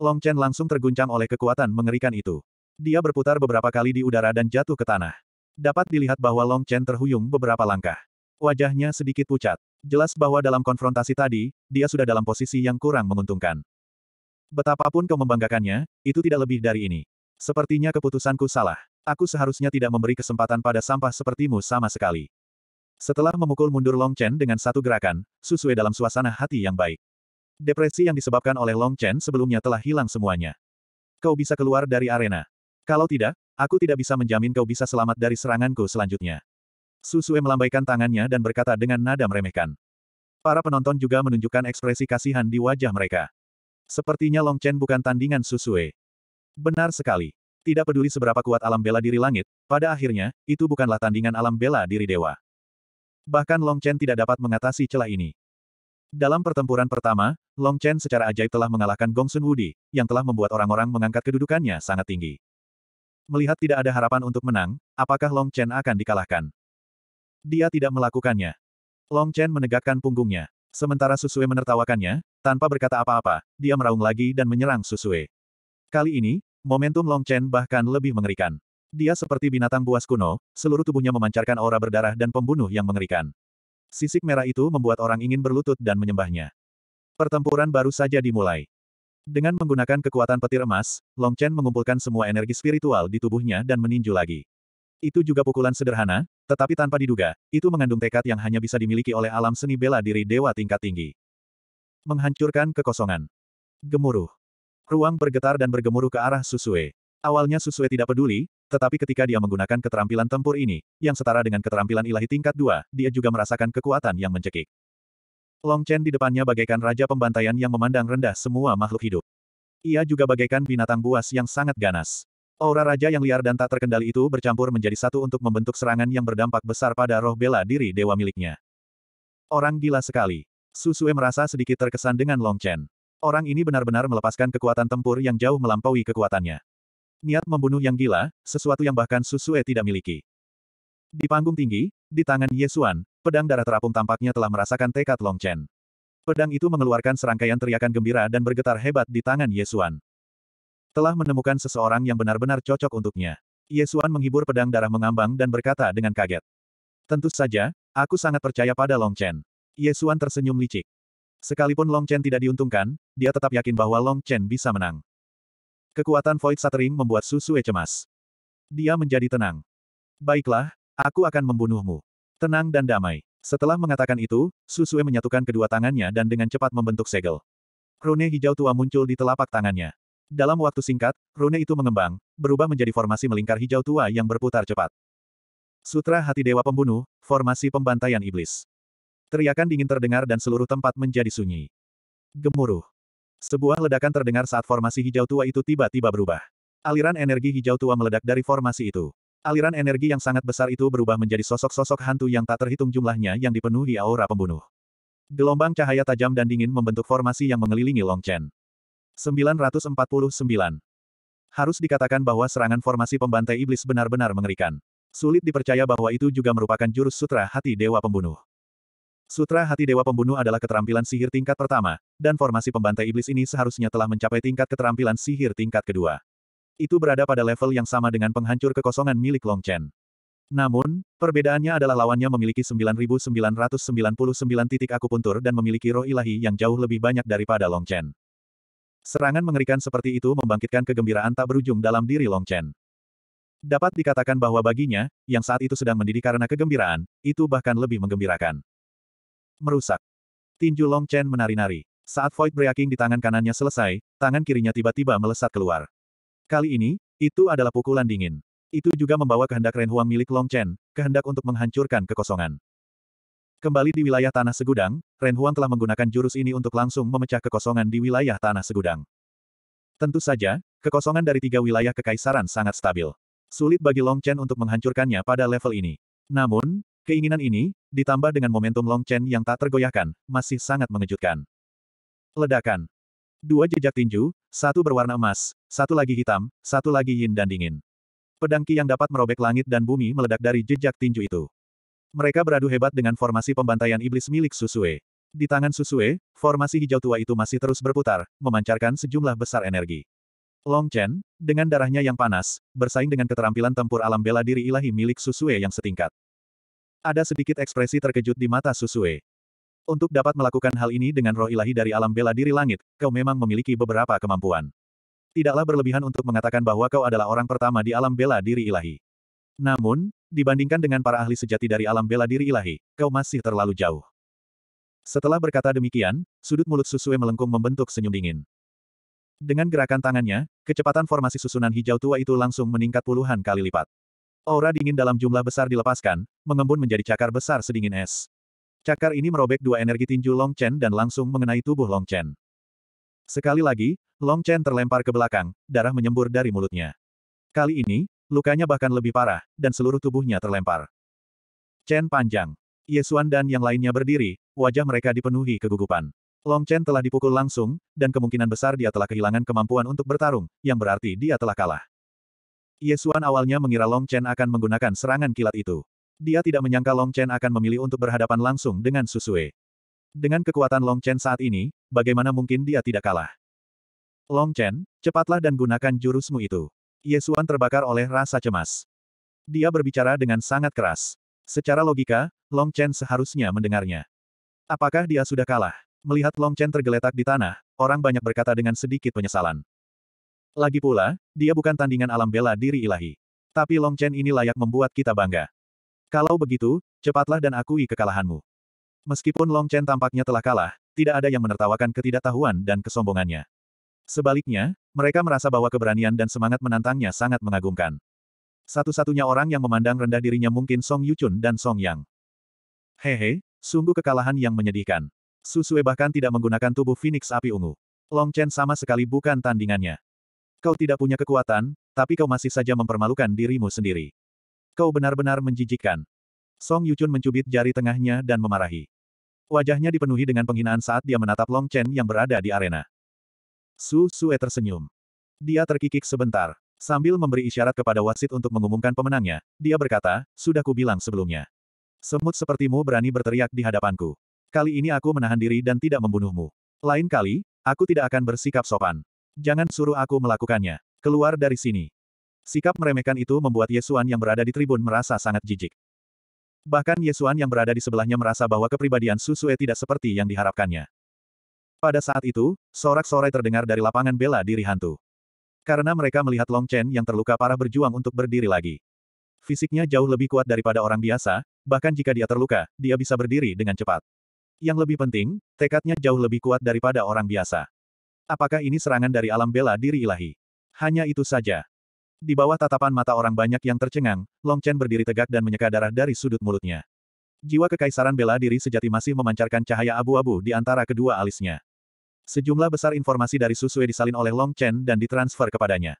Long Chen langsung terguncang oleh kekuatan mengerikan itu. Dia berputar beberapa kali di udara dan jatuh ke tanah. Dapat dilihat bahwa Long Chen terhuyung beberapa langkah. Wajahnya sedikit pucat. Jelas bahwa dalam konfrontasi tadi, dia sudah dalam posisi yang kurang menguntungkan. Betapapun kau membanggakannya, itu tidak lebih dari ini. Sepertinya keputusanku salah. Aku seharusnya tidak memberi kesempatan pada sampah sepertimu sama sekali. Setelah memukul mundur Long Chen dengan satu gerakan, Susue dalam suasana hati yang baik. Depresi yang disebabkan oleh Long Chen sebelumnya telah hilang semuanya. Kau bisa keluar dari arena. Kalau tidak, aku tidak bisa menjamin kau bisa selamat dari seranganku selanjutnya. Susue melambaikan tangannya dan berkata dengan nada meremehkan. Para penonton juga menunjukkan ekspresi kasihan di wajah mereka. Sepertinya Long Chen bukan tandingan Susue. Benar sekali. Tidak peduli seberapa kuat alam bela diri langit, pada akhirnya, itu bukanlah tandingan alam bela diri dewa. Bahkan Long Chen tidak dapat mengatasi celah ini. Dalam pertempuran pertama, Long Chen secara ajaib telah mengalahkan Gong Sun Wudi, yang telah membuat orang-orang mengangkat kedudukannya sangat tinggi. Melihat tidak ada harapan untuk menang, apakah Long Chen akan dikalahkan? Dia tidak melakukannya. Long Chen menegakkan punggungnya. Sementara Susue menertawakannya, tanpa berkata apa-apa, dia meraung lagi dan menyerang Susue. Kali ini, momentum Long Chen bahkan lebih mengerikan. Dia seperti binatang buas kuno, seluruh tubuhnya memancarkan aura berdarah dan pembunuh yang mengerikan. Sisik merah itu membuat orang ingin berlutut dan menyembahnya. Pertempuran baru saja dimulai. Dengan menggunakan kekuatan petir emas, Long Chen mengumpulkan semua energi spiritual di tubuhnya dan meninju lagi. Itu juga pukulan sederhana, tetapi tanpa diduga, itu mengandung tekad yang hanya bisa dimiliki oleh alam seni bela diri dewa tingkat tinggi. Menghancurkan kekosongan. Gemuruh. Ruang bergetar dan bergemuruh ke arah Susue. Awalnya Susue tidak peduli, tetapi ketika dia menggunakan keterampilan tempur ini, yang setara dengan keterampilan ilahi tingkat dua, dia juga merasakan kekuatan yang mencekik. Long Chen di depannya bagaikan raja pembantaian yang memandang rendah semua makhluk hidup. Ia juga bagaikan binatang buas yang sangat ganas. Aura raja yang liar dan tak terkendali itu bercampur menjadi satu untuk membentuk serangan yang berdampak besar pada roh bela diri dewa miliknya. Orang gila sekali. Susue merasa sedikit terkesan dengan Long Chen. Orang ini benar-benar melepaskan kekuatan tempur yang jauh melampaui kekuatannya niat membunuh yang gila, sesuatu yang bahkan Susue tidak miliki. Di panggung tinggi, di tangan Yesuan, pedang darah terapung tampaknya telah merasakan tekad Long Chen. Pedang itu mengeluarkan serangkaian teriakan gembira dan bergetar hebat di tangan Yesuan. Telah menemukan seseorang yang benar-benar cocok untuknya. Yesuan menghibur pedang darah mengambang dan berkata dengan kaget. Tentu saja, aku sangat percaya pada Long Chen. Yesuan tersenyum licik. Sekalipun Long Chen tidak diuntungkan, dia tetap yakin bahwa Long Chen bisa menang. Kekuatan Void Shattering membuat Susue cemas. Dia menjadi tenang. Baiklah, aku akan membunuhmu. Tenang dan damai. Setelah mengatakan itu, Susue menyatukan kedua tangannya dan dengan cepat membentuk segel. Rune hijau tua muncul di telapak tangannya. Dalam waktu singkat, rune itu mengembang, berubah menjadi formasi melingkar hijau tua yang berputar cepat. Sutra Hati Dewa Pembunuh, Formasi Pembantaian Iblis. Teriakan dingin terdengar dan seluruh tempat menjadi sunyi. Gemuruh. Sebuah ledakan terdengar saat formasi hijau tua itu tiba-tiba berubah. Aliran energi hijau tua meledak dari formasi itu. Aliran energi yang sangat besar itu berubah menjadi sosok-sosok hantu yang tak terhitung jumlahnya yang dipenuhi aura pembunuh. Gelombang cahaya tajam dan dingin membentuk formasi yang mengelilingi Long Chen. 949. Harus dikatakan bahwa serangan formasi pembantai iblis benar-benar mengerikan. Sulit dipercaya bahwa itu juga merupakan jurus sutra hati dewa pembunuh. Sutra Hati Dewa Pembunuh adalah keterampilan sihir tingkat pertama, dan formasi pembantai iblis ini seharusnya telah mencapai tingkat keterampilan sihir tingkat kedua. Itu berada pada level yang sama dengan penghancur kekosongan milik Long Chen. Namun, perbedaannya adalah lawannya memiliki 9999 titik akupuntur dan memiliki roh ilahi yang jauh lebih banyak daripada Long Chen. Serangan mengerikan seperti itu membangkitkan kegembiraan tak berujung dalam diri Long Chen. Dapat dikatakan bahwa baginya, yang saat itu sedang mendidik karena kegembiraan, itu bahkan lebih menggembirakan. Merusak. Tinju Long Chen menari-nari. Saat Void Breaking di tangan kanannya selesai, tangan kirinya tiba-tiba melesat keluar. Kali ini, itu adalah pukulan dingin. Itu juga membawa kehendak Ren Huang milik Long Chen, kehendak untuk menghancurkan kekosongan. Kembali di wilayah Tanah Segudang, Ren Huang telah menggunakan jurus ini untuk langsung memecah kekosongan di wilayah Tanah Segudang. Tentu saja, kekosongan dari tiga wilayah kekaisaran sangat stabil. Sulit bagi Long Chen untuk menghancurkannya pada level ini. Namun, keinginan ini, ditambah dengan momentum Long Chen yang tak tergoyahkan, masih sangat mengejutkan. Ledakan. Dua jejak tinju, satu berwarna emas, satu lagi hitam, satu lagi yin dan dingin. Pedangki yang dapat merobek langit dan bumi meledak dari jejak tinju itu. Mereka beradu hebat dengan formasi pembantaian iblis milik Susue. Di tangan Susue, formasi hijau tua itu masih terus berputar, memancarkan sejumlah besar energi. Long Chen, dengan darahnya yang panas, bersaing dengan keterampilan tempur alam bela diri ilahi milik Susue yang setingkat. Ada sedikit ekspresi terkejut di mata Susue. Untuk dapat melakukan hal ini dengan roh ilahi dari alam bela diri langit, kau memang memiliki beberapa kemampuan. Tidaklah berlebihan untuk mengatakan bahwa kau adalah orang pertama di alam bela diri ilahi. Namun, dibandingkan dengan para ahli sejati dari alam bela diri ilahi, kau masih terlalu jauh. Setelah berkata demikian, sudut mulut Susue melengkung membentuk senyum dingin. Dengan gerakan tangannya, kecepatan formasi susunan hijau tua itu langsung meningkat puluhan kali lipat. Aura dingin dalam jumlah besar dilepaskan, mengembun menjadi cakar besar sedingin es. Cakar ini merobek dua energi tinju Long Chen dan langsung mengenai tubuh Long Chen. Sekali lagi, Long Chen terlempar ke belakang, darah menyembur dari mulutnya. Kali ini, lukanya bahkan lebih parah, dan seluruh tubuhnya terlempar. Chen panjang. Yesuan dan yang lainnya berdiri, wajah mereka dipenuhi kegugupan. Long Chen telah dipukul langsung, dan kemungkinan besar dia telah kehilangan kemampuan untuk bertarung, yang berarti dia telah kalah. Yesuan awalnya mengira Long Chen akan menggunakan serangan kilat itu. Dia tidak menyangka Long Chen akan memilih untuk berhadapan langsung dengan Susue. Dengan kekuatan Long Chen saat ini, bagaimana mungkin dia tidak kalah? Long Chen, cepatlah dan gunakan jurusmu itu. Yesuan terbakar oleh rasa cemas. Dia berbicara dengan sangat keras. Secara logika, Long Chen seharusnya mendengarnya. Apakah dia sudah kalah? Melihat Long Chen tergeletak di tanah, orang banyak berkata dengan sedikit penyesalan. Lagi pula, dia bukan tandingan alam bela diri ilahi. Tapi Long Chen ini layak membuat kita bangga. Kalau begitu, cepatlah dan akui kekalahanmu. Meskipun Long Chen tampaknya telah kalah, tidak ada yang menertawakan ketidaktahuan dan kesombongannya. Sebaliknya, mereka merasa bahwa keberanian dan semangat menantangnya sangat mengagumkan. Satu-satunya orang yang memandang rendah dirinya mungkin Song Yuchun dan Song Yang. Hehe, sungguh kekalahan yang menyedihkan. Susue bahkan tidak menggunakan tubuh Phoenix api ungu. Long Chen sama sekali bukan tandingannya. Kau tidak punya kekuatan, tapi kau masih saja mempermalukan dirimu sendiri. Kau benar-benar menjijikkan. Song Yuchun mencubit jari tengahnya dan memarahi. Wajahnya dipenuhi dengan penghinaan saat dia menatap Long Chen yang berada di arena. Su Sue tersenyum. Dia terkikik sebentar. Sambil memberi isyarat kepada wasit untuk mengumumkan pemenangnya, dia berkata, sudah ku bilang sebelumnya. Semut sepertimu berani berteriak di hadapanku. Kali ini aku menahan diri dan tidak membunuhmu. Lain kali, aku tidak akan bersikap sopan. Jangan suruh aku melakukannya. Keluar dari sini. Sikap meremehkan itu membuat Yesuan yang berada di tribun merasa sangat jijik. Bahkan Yesuan yang berada di sebelahnya merasa bahwa kepribadian Susue tidak seperti yang diharapkannya. Pada saat itu, sorak-sorai terdengar dari lapangan bela diri hantu. Karena mereka melihat Long Chen yang terluka parah berjuang untuk berdiri lagi. Fisiknya jauh lebih kuat daripada orang biasa, bahkan jika dia terluka, dia bisa berdiri dengan cepat. Yang lebih penting, tekadnya jauh lebih kuat daripada orang biasa. Apakah ini serangan dari alam bela diri ilahi? Hanya itu saja. Di bawah tatapan mata orang banyak yang tercengang, Long Chen berdiri tegak dan menyeka darah dari sudut mulutnya. Jiwa kekaisaran bela diri sejati masih memancarkan cahaya abu-abu di antara kedua alisnya. Sejumlah besar informasi dari Susue disalin oleh Long Chen dan ditransfer kepadanya.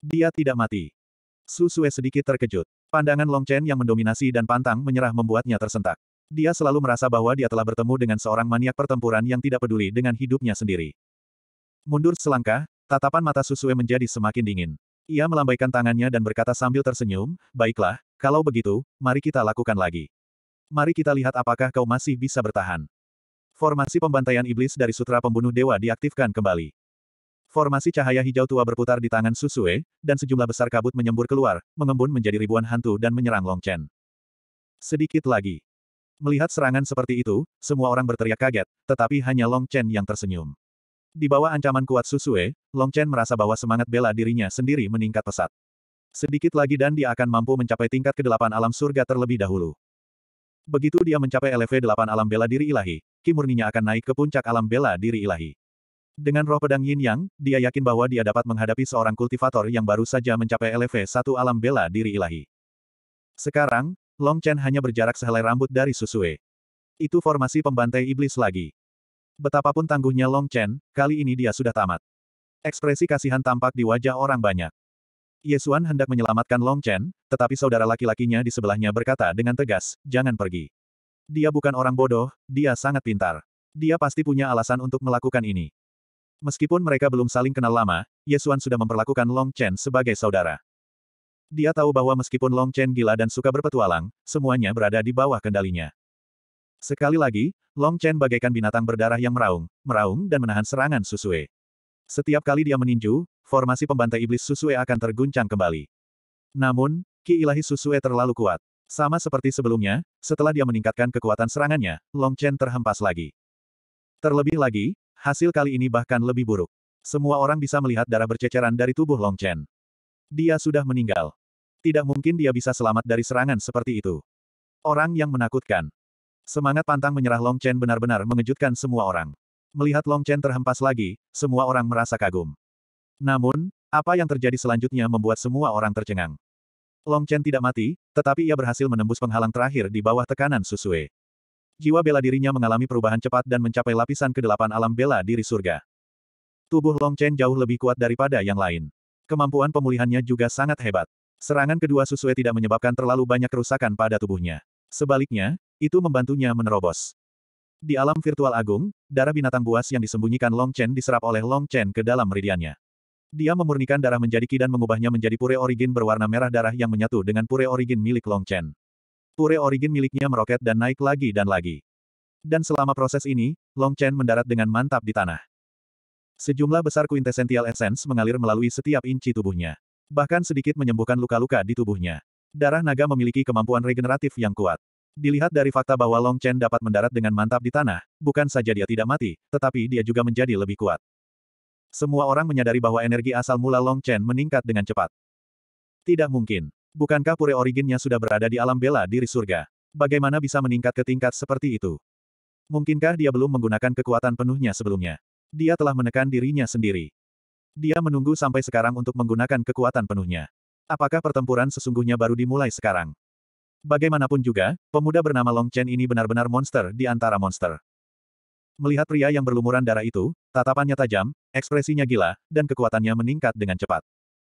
Dia tidak mati. Susue sedikit terkejut. Pandangan Long Chen yang mendominasi dan pantang menyerah membuatnya tersentak. Dia selalu merasa bahwa dia telah bertemu dengan seorang maniak pertempuran yang tidak peduli dengan hidupnya sendiri. Mundur selangkah, tatapan mata Susue menjadi semakin dingin. Ia melambaikan tangannya dan berkata sambil tersenyum, baiklah, kalau begitu, mari kita lakukan lagi. Mari kita lihat apakah kau masih bisa bertahan. Formasi pembantaian iblis dari Sutra Pembunuh Dewa diaktifkan kembali. Formasi cahaya hijau tua berputar di tangan Susue, dan sejumlah besar kabut menyembur keluar, mengembun menjadi ribuan hantu dan menyerang Long Chen. Sedikit lagi. Melihat serangan seperti itu, semua orang berteriak kaget, tetapi hanya Long Chen yang tersenyum. Di bawah ancaman kuat Susue, Long Chen merasa bahwa semangat bela dirinya sendiri meningkat pesat. Sedikit lagi dan dia akan mampu mencapai tingkat ke kedelapan alam surga terlebih dahulu. Begitu dia mencapai LV 8 alam bela diri ilahi, kimurninya akan naik ke puncak alam bela diri ilahi. Dengan roh pedang yin yang, dia yakin bahwa dia dapat menghadapi seorang kultivator yang baru saja mencapai LV 1 alam bela diri ilahi. Sekarang, Long Chen hanya berjarak sehelai rambut dari Susue. Itu formasi pembantai iblis lagi. Betapapun tangguhnya Long Chen, kali ini dia sudah tamat. Ekspresi kasihan tampak di wajah orang banyak. Yesuan hendak menyelamatkan Long Chen, tetapi saudara laki-lakinya di sebelahnya berkata dengan tegas, jangan pergi. Dia bukan orang bodoh, dia sangat pintar. Dia pasti punya alasan untuk melakukan ini. Meskipun mereka belum saling kenal lama, Yesuan sudah memperlakukan Long Chen sebagai saudara. Dia tahu bahwa meskipun Long Chen gila dan suka berpetualang, semuanya berada di bawah kendalinya. Sekali lagi, Long Chen bagaikan binatang berdarah yang meraung, meraung dan menahan serangan Susue. Setiap kali dia meninju, formasi pembantai iblis Susue akan terguncang kembali. Namun, Ki Ilahi Susue terlalu kuat. Sama seperti sebelumnya, setelah dia meningkatkan kekuatan serangannya, Long Chen terhempas lagi. Terlebih lagi, hasil kali ini bahkan lebih buruk. Semua orang bisa melihat darah berceceran dari tubuh Long Chen. Dia sudah meninggal. Tidak mungkin dia bisa selamat dari serangan seperti itu. Orang yang menakutkan. Semangat pantang menyerah Long Chen benar-benar mengejutkan semua orang. Melihat Long Chen terhempas lagi, semua orang merasa kagum. Namun, apa yang terjadi selanjutnya membuat semua orang tercengang. Long Chen tidak mati, tetapi ia berhasil menembus penghalang terakhir di bawah tekanan Susue. Jiwa bela dirinya mengalami perubahan cepat dan mencapai lapisan ke kedelapan alam bela diri surga. Tubuh Long Chen jauh lebih kuat daripada yang lain. Kemampuan pemulihannya juga sangat hebat. Serangan kedua Susue tidak menyebabkan terlalu banyak kerusakan pada tubuhnya. Sebaliknya, itu membantunya menerobos. Di alam virtual agung, darah binatang buas yang disembunyikan Long Chen diserap oleh Long Chen ke dalam meridiannya. Dia memurnikan darah menjadi ki dan mengubahnya menjadi pure origin berwarna merah darah yang menyatu dengan pure origin milik Long Chen. Pure origin miliknya meroket dan naik lagi dan lagi. Dan selama proses ini, Long Chen mendarat dengan mantap di tanah. Sejumlah besar quintessential essence mengalir melalui setiap inci tubuhnya. Bahkan sedikit menyembuhkan luka-luka di tubuhnya. Darah naga memiliki kemampuan regeneratif yang kuat. Dilihat dari fakta bahwa Long Chen dapat mendarat dengan mantap di tanah, bukan saja dia tidak mati, tetapi dia juga menjadi lebih kuat. Semua orang menyadari bahwa energi asal mula Long Chen meningkat dengan cepat. Tidak mungkin. Bukankah pure originnya sudah berada di alam bela diri surga? Bagaimana bisa meningkat ke tingkat seperti itu? Mungkinkah dia belum menggunakan kekuatan penuhnya sebelumnya? Dia telah menekan dirinya sendiri. Dia menunggu sampai sekarang untuk menggunakan kekuatan penuhnya. Apakah pertempuran sesungguhnya baru dimulai sekarang? Bagaimanapun juga, pemuda bernama Long Chen ini benar-benar monster di antara monster. Melihat pria yang berlumuran darah itu, tatapannya tajam, ekspresinya gila, dan kekuatannya meningkat dengan cepat.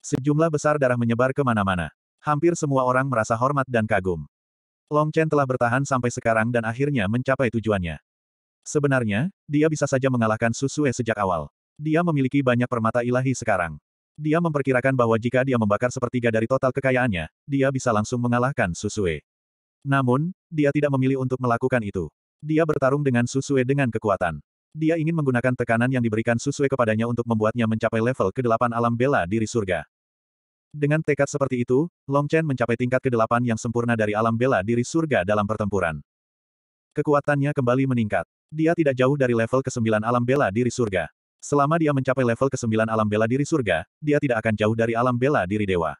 Sejumlah besar darah menyebar kemana-mana. Hampir semua orang merasa hormat dan kagum. Long Chen telah bertahan sampai sekarang dan akhirnya mencapai tujuannya. Sebenarnya, dia bisa saja mengalahkan Susue sejak awal. Dia memiliki banyak permata ilahi sekarang. Dia memperkirakan bahwa jika dia membakar sepertiga dari total kekayaannya, dia bisa langsung mengalahkan Susue. Namun, dia tidak memilih untuk melakukan itu. Dia bertarung dengan Susue dengan kekuatan. Dia ingin menggunakan tekanan yang diberikan Susue kepadanya untuk membuatnya mencapai level ke-8 alam bela diri surga. Dengan tekad seperti itu, Long Chen mencapai tingkat ke-8 yang sempurna dari alam bela diri surga dalam pertempuran. Kekuatannya kembali meningkat. Dia tidak jauh dari level ke-9 alam bela diri surga. Selama dia mencapai level ke-9 alam bela diri surga, dia tidak akan jauh dari alam bela diri dewa.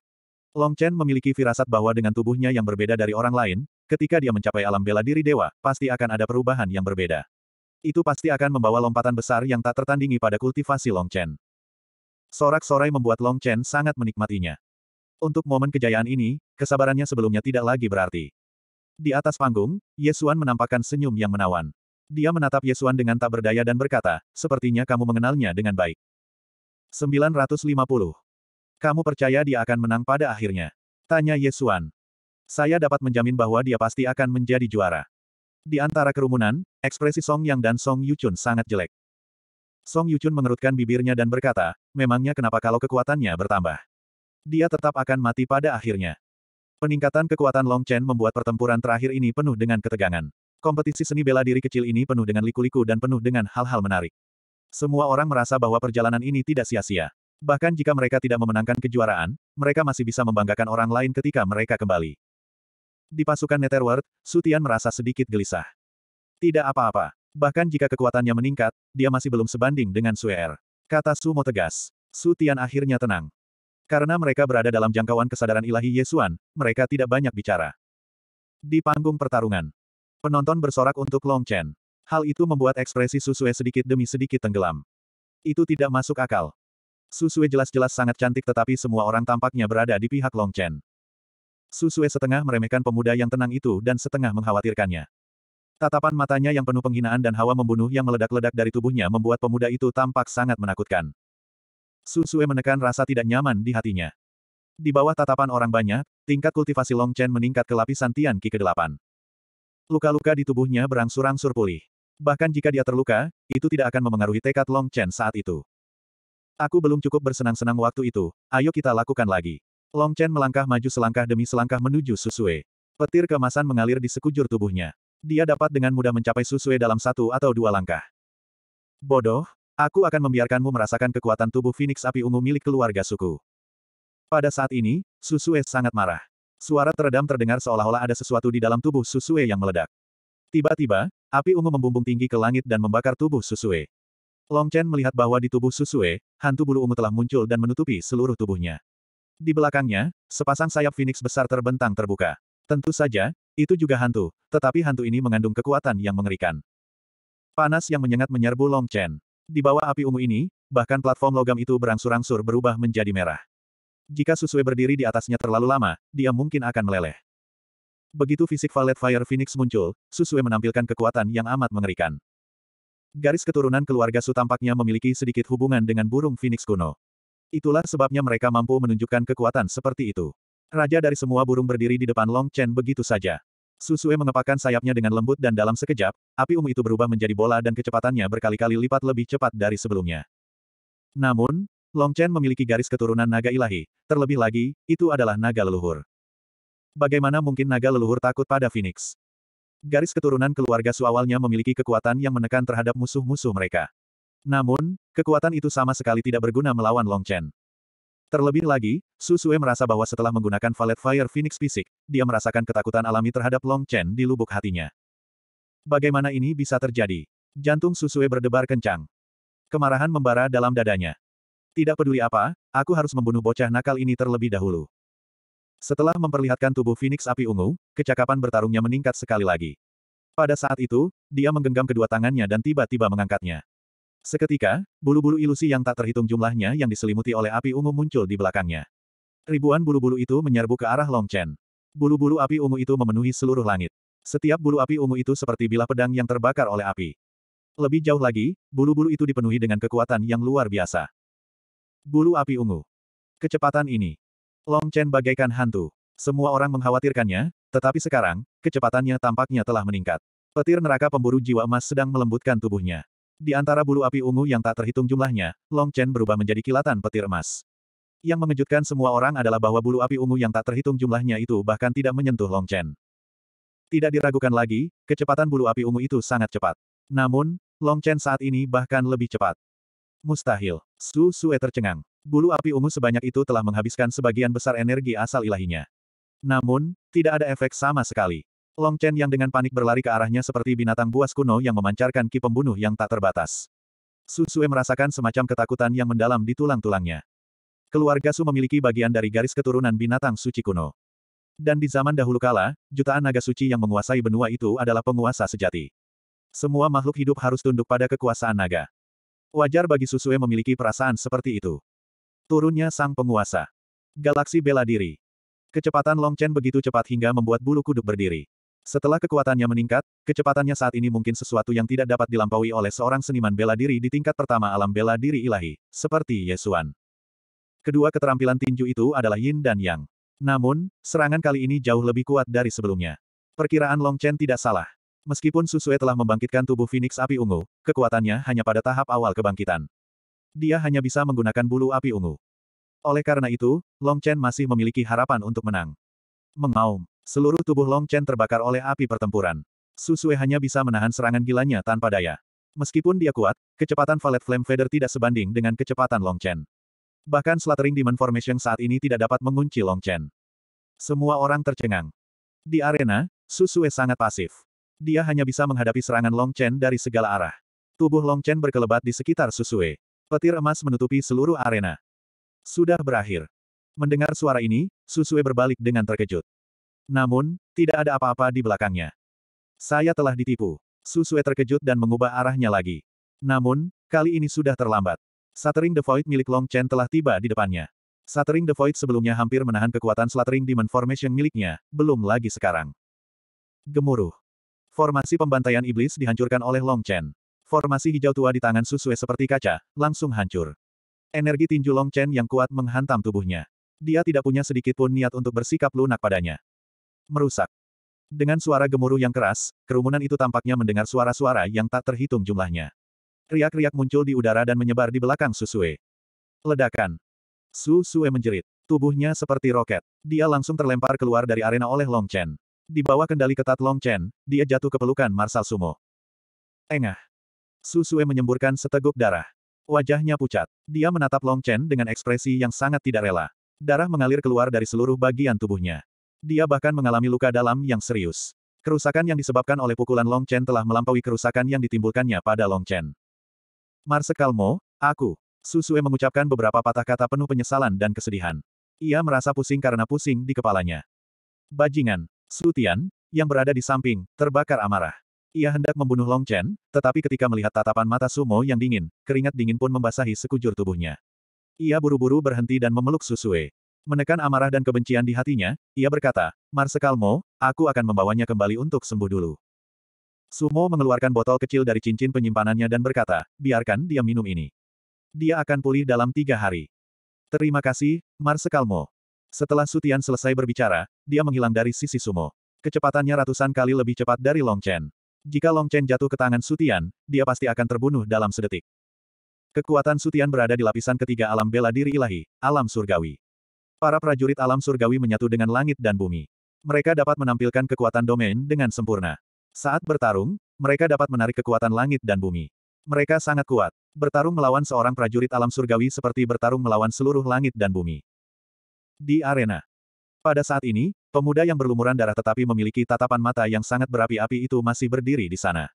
Long Chen memiliki firasat bahwa dengan tubuhnya yang berbeda dari orang lain, ketika dia mencapai alam bela diri dewa, pasti akan ada perubahan yang berbeda. Itu pasti akan membawa lompatan besar yang tak tertandingi pada kultivasi Long Chen. Sorak-sorai membuat Long Chen sangat menikmatinya. Untuk momen kejayaan ini, kesabarannya sebelumnya tidak lagi berarti. Di atas panggung, Yesuan menampakkan senyum yang menawan. Dia menatap Yesuan dengan tak berdaya dan berkata, sepertinya kamu mengenalnya dengan baik. 950. Kamu percaya dia akan menang pada akhirnya? Tanya Yesuan. Saya dapat menjamin bahwa dia pasti akan menjadi juara. Di antara kerumunan, ekspresi Song Yang dan Song Yuchun sangat jelek. Song Yuchun mengerutkan bibirnya dan berkata, memangnya kenapa kalau kekuatannya bertambah? Dia tetap akan mati pada akhirnya. Peningkatan kekuatan Long Chen membuat pertempuran terakhir ini penuh dengan ketegangan. Kompetisi seni bela diri kecil ini penuh dengan liku-liku dan penuh dengan hal-hal menarik. Semua orang merasa bahwa perjalanan ini tidak sia-sia. Bahkan jika mereka tidak memenangkan kejuaraan, mereka masih bisa membanggakan orang lain ketika mereka kembali. Di pasukan Netherworld, Sutian merasa sedikit gelisah. Tidak apa-apa. Bahkan jika kekuatannya meningkat, dia masih belum sebanding dengan Suer. Er. Kata Sumo tegas. Sutian akhirnya tenang. Karena mereka berada dalam jangkauan kesadaran ilahi Yesuan, mereka tidak banyak bicara. Di panggung pertarungan, Penonton bersorak untuk Long Chen. Hal itu membuat ekspresi Susue sedikit demi sedikit tenggelam. Itu tidak masuk akal. Susue jelas-jelas sangat cantik tetapi semua orang tampaknya berada di pihak Long Chen. Susue setengah meremehkan pemuda yang tenang itu dan setengah mengkhawatirkannya. Tatapan matanya yang penuh penghinaan dan hawa membunuh yang meledak-ledak dari tubuhnya membuat pemuda itu tampak sangat menakutkan. Susue menekan rasa tidak nyaman di hatinya. Di bawah tatapan orang banyak, tingkat kultivasi Long Chen meningkat ke lapisan Tian Qi ke-8. Luka-luka di tubuhnya berangsur-angsur pulih. Bahkan jika dia terluka, itu tidak akan memengaruhi tekad Long Chen saat itu. Aku belum cukup bersenang-senang waktu itu, ayo kita lakukan lagi. Long Chen melangkah maju selangkah demi selangkah menuju Susue. Petir kemasan mengalir di sekujur tubuhnya. Dia dapat dengan mudah mencapai Susue dalam satu atau dua langkah. Bodoh, aku akan membiarkanmu merasakan kekuatan tubuh Phoenix api ungu milik keluarga suku. Pada saat ini, Susue sangat marah. Suara teredam terdengar seolah-olah ada sesuatu di dalam tubuh Susue yang meledak. Tiba-tiba, api ungu membumbung tinggi ke langit dan membakar tubuh Susue. Long Chen melihat bahwa di tubuh Susue, hantu bulu ungu telah muncul dan menutupi seluruh tubuhnya. Di belakangnya, sepasang sayap Phoenix besar terbentang terbuka. Tentu saja, itu juga hantu, tetapi hantu ini mengandung kekuatan yang mengerikan. Panas yang menyengat menyerbu Long Chen. Di bawah api ungu ini, bahkan platform logam itu berangsur-angsur berubah menjadi merah. Jika Susue berdiri di atasnya terlalu lama, dia mungkin akan meleleh. Begitu fisik Valet Fire Phoenix muncul, Susue menampilkan kekuatan yang amat mengerikan. Garis keturunan keluarga Su tampaknya memiliki sedikit hubungan dengan burung Phoenix kuno. Itulah sebabnya mereka mampu menunjukkan kekuatan seperti itu. Raja dari semua burung berdiri di depan Long Chen begitu saja. Susue mengepakkan sayapnya dengan lembut dan dalam sekejap, api ungu um itu berubah menjadi bola dan kecepatannya berkali-kali lipat lebih cepat dari sebelumnya. Namun, Long Chen memiliki garis keturunan naga ilahi, terlebih lagi, itu adalah naga leluhur. Bagaimana mungkin naga leluhur takut pada Phoenix? Garis keturunan keluarga Su awalnya memiliki kekuatan yang menekan terhadap musuh-musuh mereka. Namun, kekuatan itu sama sekali tidak berguna melawan Long Chen. Terlebih lagi, Su Sue merasa bahwa setelah menggunakan Valet Fire Phoenix Fisik, dia merasakan ketakutan alami terhadap Long Chen di lubuk hatinya. Bagaimana ini bisa terjadi? Jantung Su Sue berdebar kencang. Kemarahan membara dalam dadanya. Tidak peduli apa, aku harus membunuh bocah nakal ini terlebih dahulu. Setelah memperlihatkan tubuh Phoenix api ungu, kecakapan bertarungnya meningkat sekali lagi. Pada saat itu, dia menggenggam kedua tangannya dan tiba-tiba mengangkatnya. Seketika, bulu-bulu ilusi yang tak terhitung jumlahnya yang diselimuti oleh api ungu muncul di belakangnya. Ribuan bulu-bulu itu menyerbu ke arah Long Chen. Bulu-bulu api ungu itu memenuhi seluruh langit. Setiap bulu api ungu itu seperti bilah pedang yang terbakar oleh api. Lebih jauh lagi, bulu-bulu itu dipenuhi dengan kekuatan yang luar biasa. Bulu api ungu. Kecepatan ini. Long Chen bagaikan hantu. Semua orang mengkhawatirkannya, tetapi sekarang, kecepatannya tampaknya telah meningkat. Petir neraka pemburu jiwa emas sedang melembutkan tubuhnya. Di antara bulu api ungu yang tak terhitung jumlahnya, Long Chen berubah menjadi kilatan petir emas. Yang mengejutkan semua orang adalah bahwa bulu api ungu yang tak terhitung jumlahnya itu bahkan tidak menyentuh Long Chen. Tidak diragukan lagi, kecepatan bulu api ungu itu sangat cepat. Namun, Long Chen saat ini bahkan lebih cepat. Mustahil. Su Sue tercengang. Bulu api ungu sebanyak itu telah menghabiskan sebagian besar energi asal ilahinya. Namun, tidak ada efek sama sekali. Long Chen yang dengan panik berlari ke arahnya seperti binatang buas kuno yang memancarkan ki pembunuh yang tak terbatas. Su Sue merasakan semacam ketakutan yang mendalam di tulang-tulangnya. Keluarga Su memiliki bagian dari garis keturunan binatang suci kuno. Dan di zaman dahulu kala, jutaan naga suci yang menguasai benua itu adalah penguasa sejati. Semua makhluk hidup harus tunduk pada kekuasaan naga. Wajar bagi Susue memiliki perasaan seperti itu. Turunnya sang penguasa. Galaksi bela diri. Kecepatan Long Chen begitu cepat hingga membuat bulu kuduk berdiri. Setelah kekuatannya meningkat, kecepatannya saat ini mungkin sesuatu yang tidak dapat dilampaui oleh seorang seniman bela diri di tingkat pertama alam bela diri ilahi, seperti Yesuan. Kedua keterampilan tinju itu adalah Yin dan Yang. Namun, serangan kali ini jauh lebih kuat dari sebelumnya. Perkiraan Long Chen tidak salah. Meskipun Susue telah membangkitkan tubuh Phoenix api ungu, kekuatannya hanya pada tahap awal kebangkitan. Dia hanya bisa menggunakan bulu api ungu. Oleh karena itu, Long Chen masih memiliki harapan untuk menang. Mengaum, seluruh tubuh Long Chen terbakar oleh api pertempuran. Susue hanya bisa menahan serangan gilanya tanpa daya. Meskipun dia kuat, kecepatan Valet Flame Feather tidak sebanding dengan kecepatan Long Chen. Bahkan Slattering Demon Formation saat ini tidak dapat mengunci Long Chen. Semua orang tercengang. Di arena, Susue sangat pasif. Dia hanya bisa menghadapi serangan Long Chen dari segala arah. Tubuh Long Chen berkelebat di sekitar Susue. Petir emas menutupi seluruh arena. Sudah berakhir. Mendengar suara ini, Susue berbalik dengan terkejut. Namun, tidak ada apa-apa di belakangnya. Saya telah ditipu. Susue terkejut dan mengubah arahnya lagi. Namun, kali ini sudah terlambat. Satering the Void milik Long Chen telah tiba di depannya. Satering the Void sebelumnya hampir menahan kekuatan Slattering Demon Formation miliknya, belum lagi sekarang. Gemuruh. Formasi pembantaian iblis dihancurkan oleh Long Chen. Formasi hijau tua di tangan Susue seperti kaca, langsung hancur. Energi tinju Long Chen yang kuat menghantam tubuhnya. Dia tidak punya sedikit pun niat untuk bersikap lunak padanya. Merusak. Dengan suara gemuruh yang keras, kerumunan itu tampaknya mendengar suara-suara yang tak terhitung jumlahnya. Riak-riak muncul di udara dan menyebar di belakang Susue. Ledakan. Susue menjerit. Tubuhnya seperti roket. Dia langsung terlempar keluar dari arena oleh Long Chen. Di bawah kendali ketat Long Chen, dia jatuh ke pelukan Marsal Sumo. Engah. Susue menyemburkan seteguk darah. Wajahnya pucat. Dia menatap Long Chen dengan ekspresi yang sangat tidak rela. Darah mengalir keluar dari seluruh bagian tubuhnya. Dia bahkan mengalami luka dalam yang serius. Kerusakan yang disebabkan oleh pukulan Long Chen telah melampaui kerusakan yang ditimbulkannya pada Long Chen. Mo, aku. Susue mengucapkan beberapa patah kata penuh penyesalan dan kesedihan. Ia merasa pusing karena pusing di kepalanya. Bajingan, Sutian, yang berada di samping, terbakar amarah. Ia hendak membunuh Long Chen, tetapi ketika melihat tatapan mata Sumo yang dingin, keringat dingin pun membasahi sekujur tubuhnya. Ia buru-buru berhenti dan memeluk Susue. Menekan amarah dan kebencian di hatinya, ia berkata, Marsekal Mo, aku akan membawanya kembali untuk sembuh dulu. Sumo mengeluarkan botol kecil dari cincin penyimpanannya dan berkata, biarkan dia minum ini. Dia akan pulih dalam tiga hari. Terima kasih, Marsekal Mo. Setelah Sutian selesai berbicara, dia menghilang dari sisi sumo. Kecepatannya ratusan kali lebih cepat dari Long Chen. Jika Long Chen jatuh ke tangan Sutian, dia pasti akan terbunuh dalam sedetik. Kekuatan Sutian berada di lapisan ketiga alam bela diri ilahi, alam surgawi. Para prajurit alam surgawi menyatu dengan langit dan bumi. Mereka dapat menampilkan kekuatan domain dengan sempurna. Saat bertarung, mereka dapat menarik kekuatan langit dan bumi. Mereka sangat kuat. Bertarung melawan seorang prajurit alam surgawi seperti bertarung melawan seluruh langit dan bumi. Di arena. Pada saat ini, pemuda yang berlumuran darah tetapi memiliki tatapan mata yang sangat berapi-api itu masih berdiri di sana.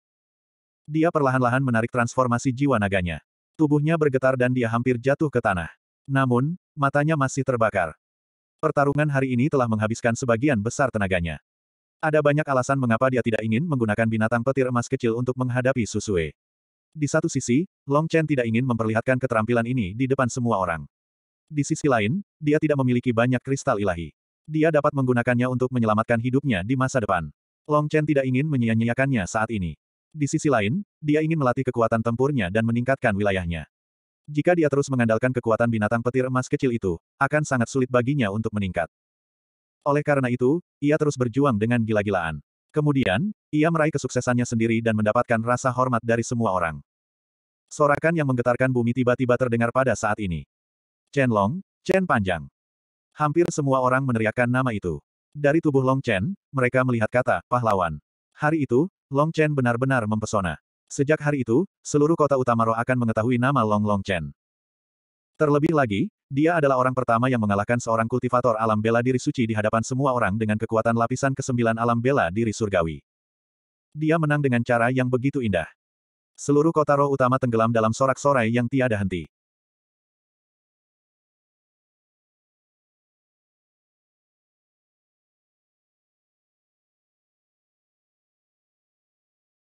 Dia perlahan-lahan menarik transformasi jiwa naganya. Tubuhnya bergetar dan dia hampir jatuh ke tanah. Namun, matanya masih terbakar. Pertarungan hari ini telah menghabiskan sebagian besar tenaganya. Ada banyak alasan mengapa dia tidak ingin menggunakan binatang petir emas kecil untuk menghadapi Susue. Di satu sisi, Long Chen tidak ingin memperlihatkan keterampilan ini di depan semua orang. Di sisi lain, dia tidak memiliki banyak kristal ilahi. Dia dapat menggunakannya untuk menyelamatkan hidupnya di masa depan. Long Chen tidak ingin menyia-nyiakannya saat ini. Di sisi lain, dia ingin melatih kekuatan tempurnya dan meningkatkan wilayahnya. Jika dia terus mengandalkan kekuatan binatang petir emas kecil itu, akan sangat sulit baginya untuk meningkat. Oleh karena itu, ia terus berjuang dengan gila-gilaan. Kemudian, ia meraih kesuksesannya sendiri dan mendapatkan rasa hormat dari semua orang. Sorakan yang menggetarkan bumi tiba-tiba terdengar pada saat ini. Chen Long, Chen Panjang. Hampir semua orang meneriakkan nama itu. Dari tubuh Long Chen, mereka melihat kata, pahlawan. Hari itu, Long Chen benar-benar mempesona. Sejak hari itu, seluruh kota utama roh akan mengetahui nama Long Long Chen. Terlebih lagi, dia adalah orang pertama yang mengalahkan seorang kultivator alam bela diri suci di hadapan semua orang dengan kekuatan lapisan kesembilan alam bela diri surgawi. Dia menang dengan cara yang begitu indah. Seluruh kota roh utama tenggelam dalam sorak-sorai yang tiada henti.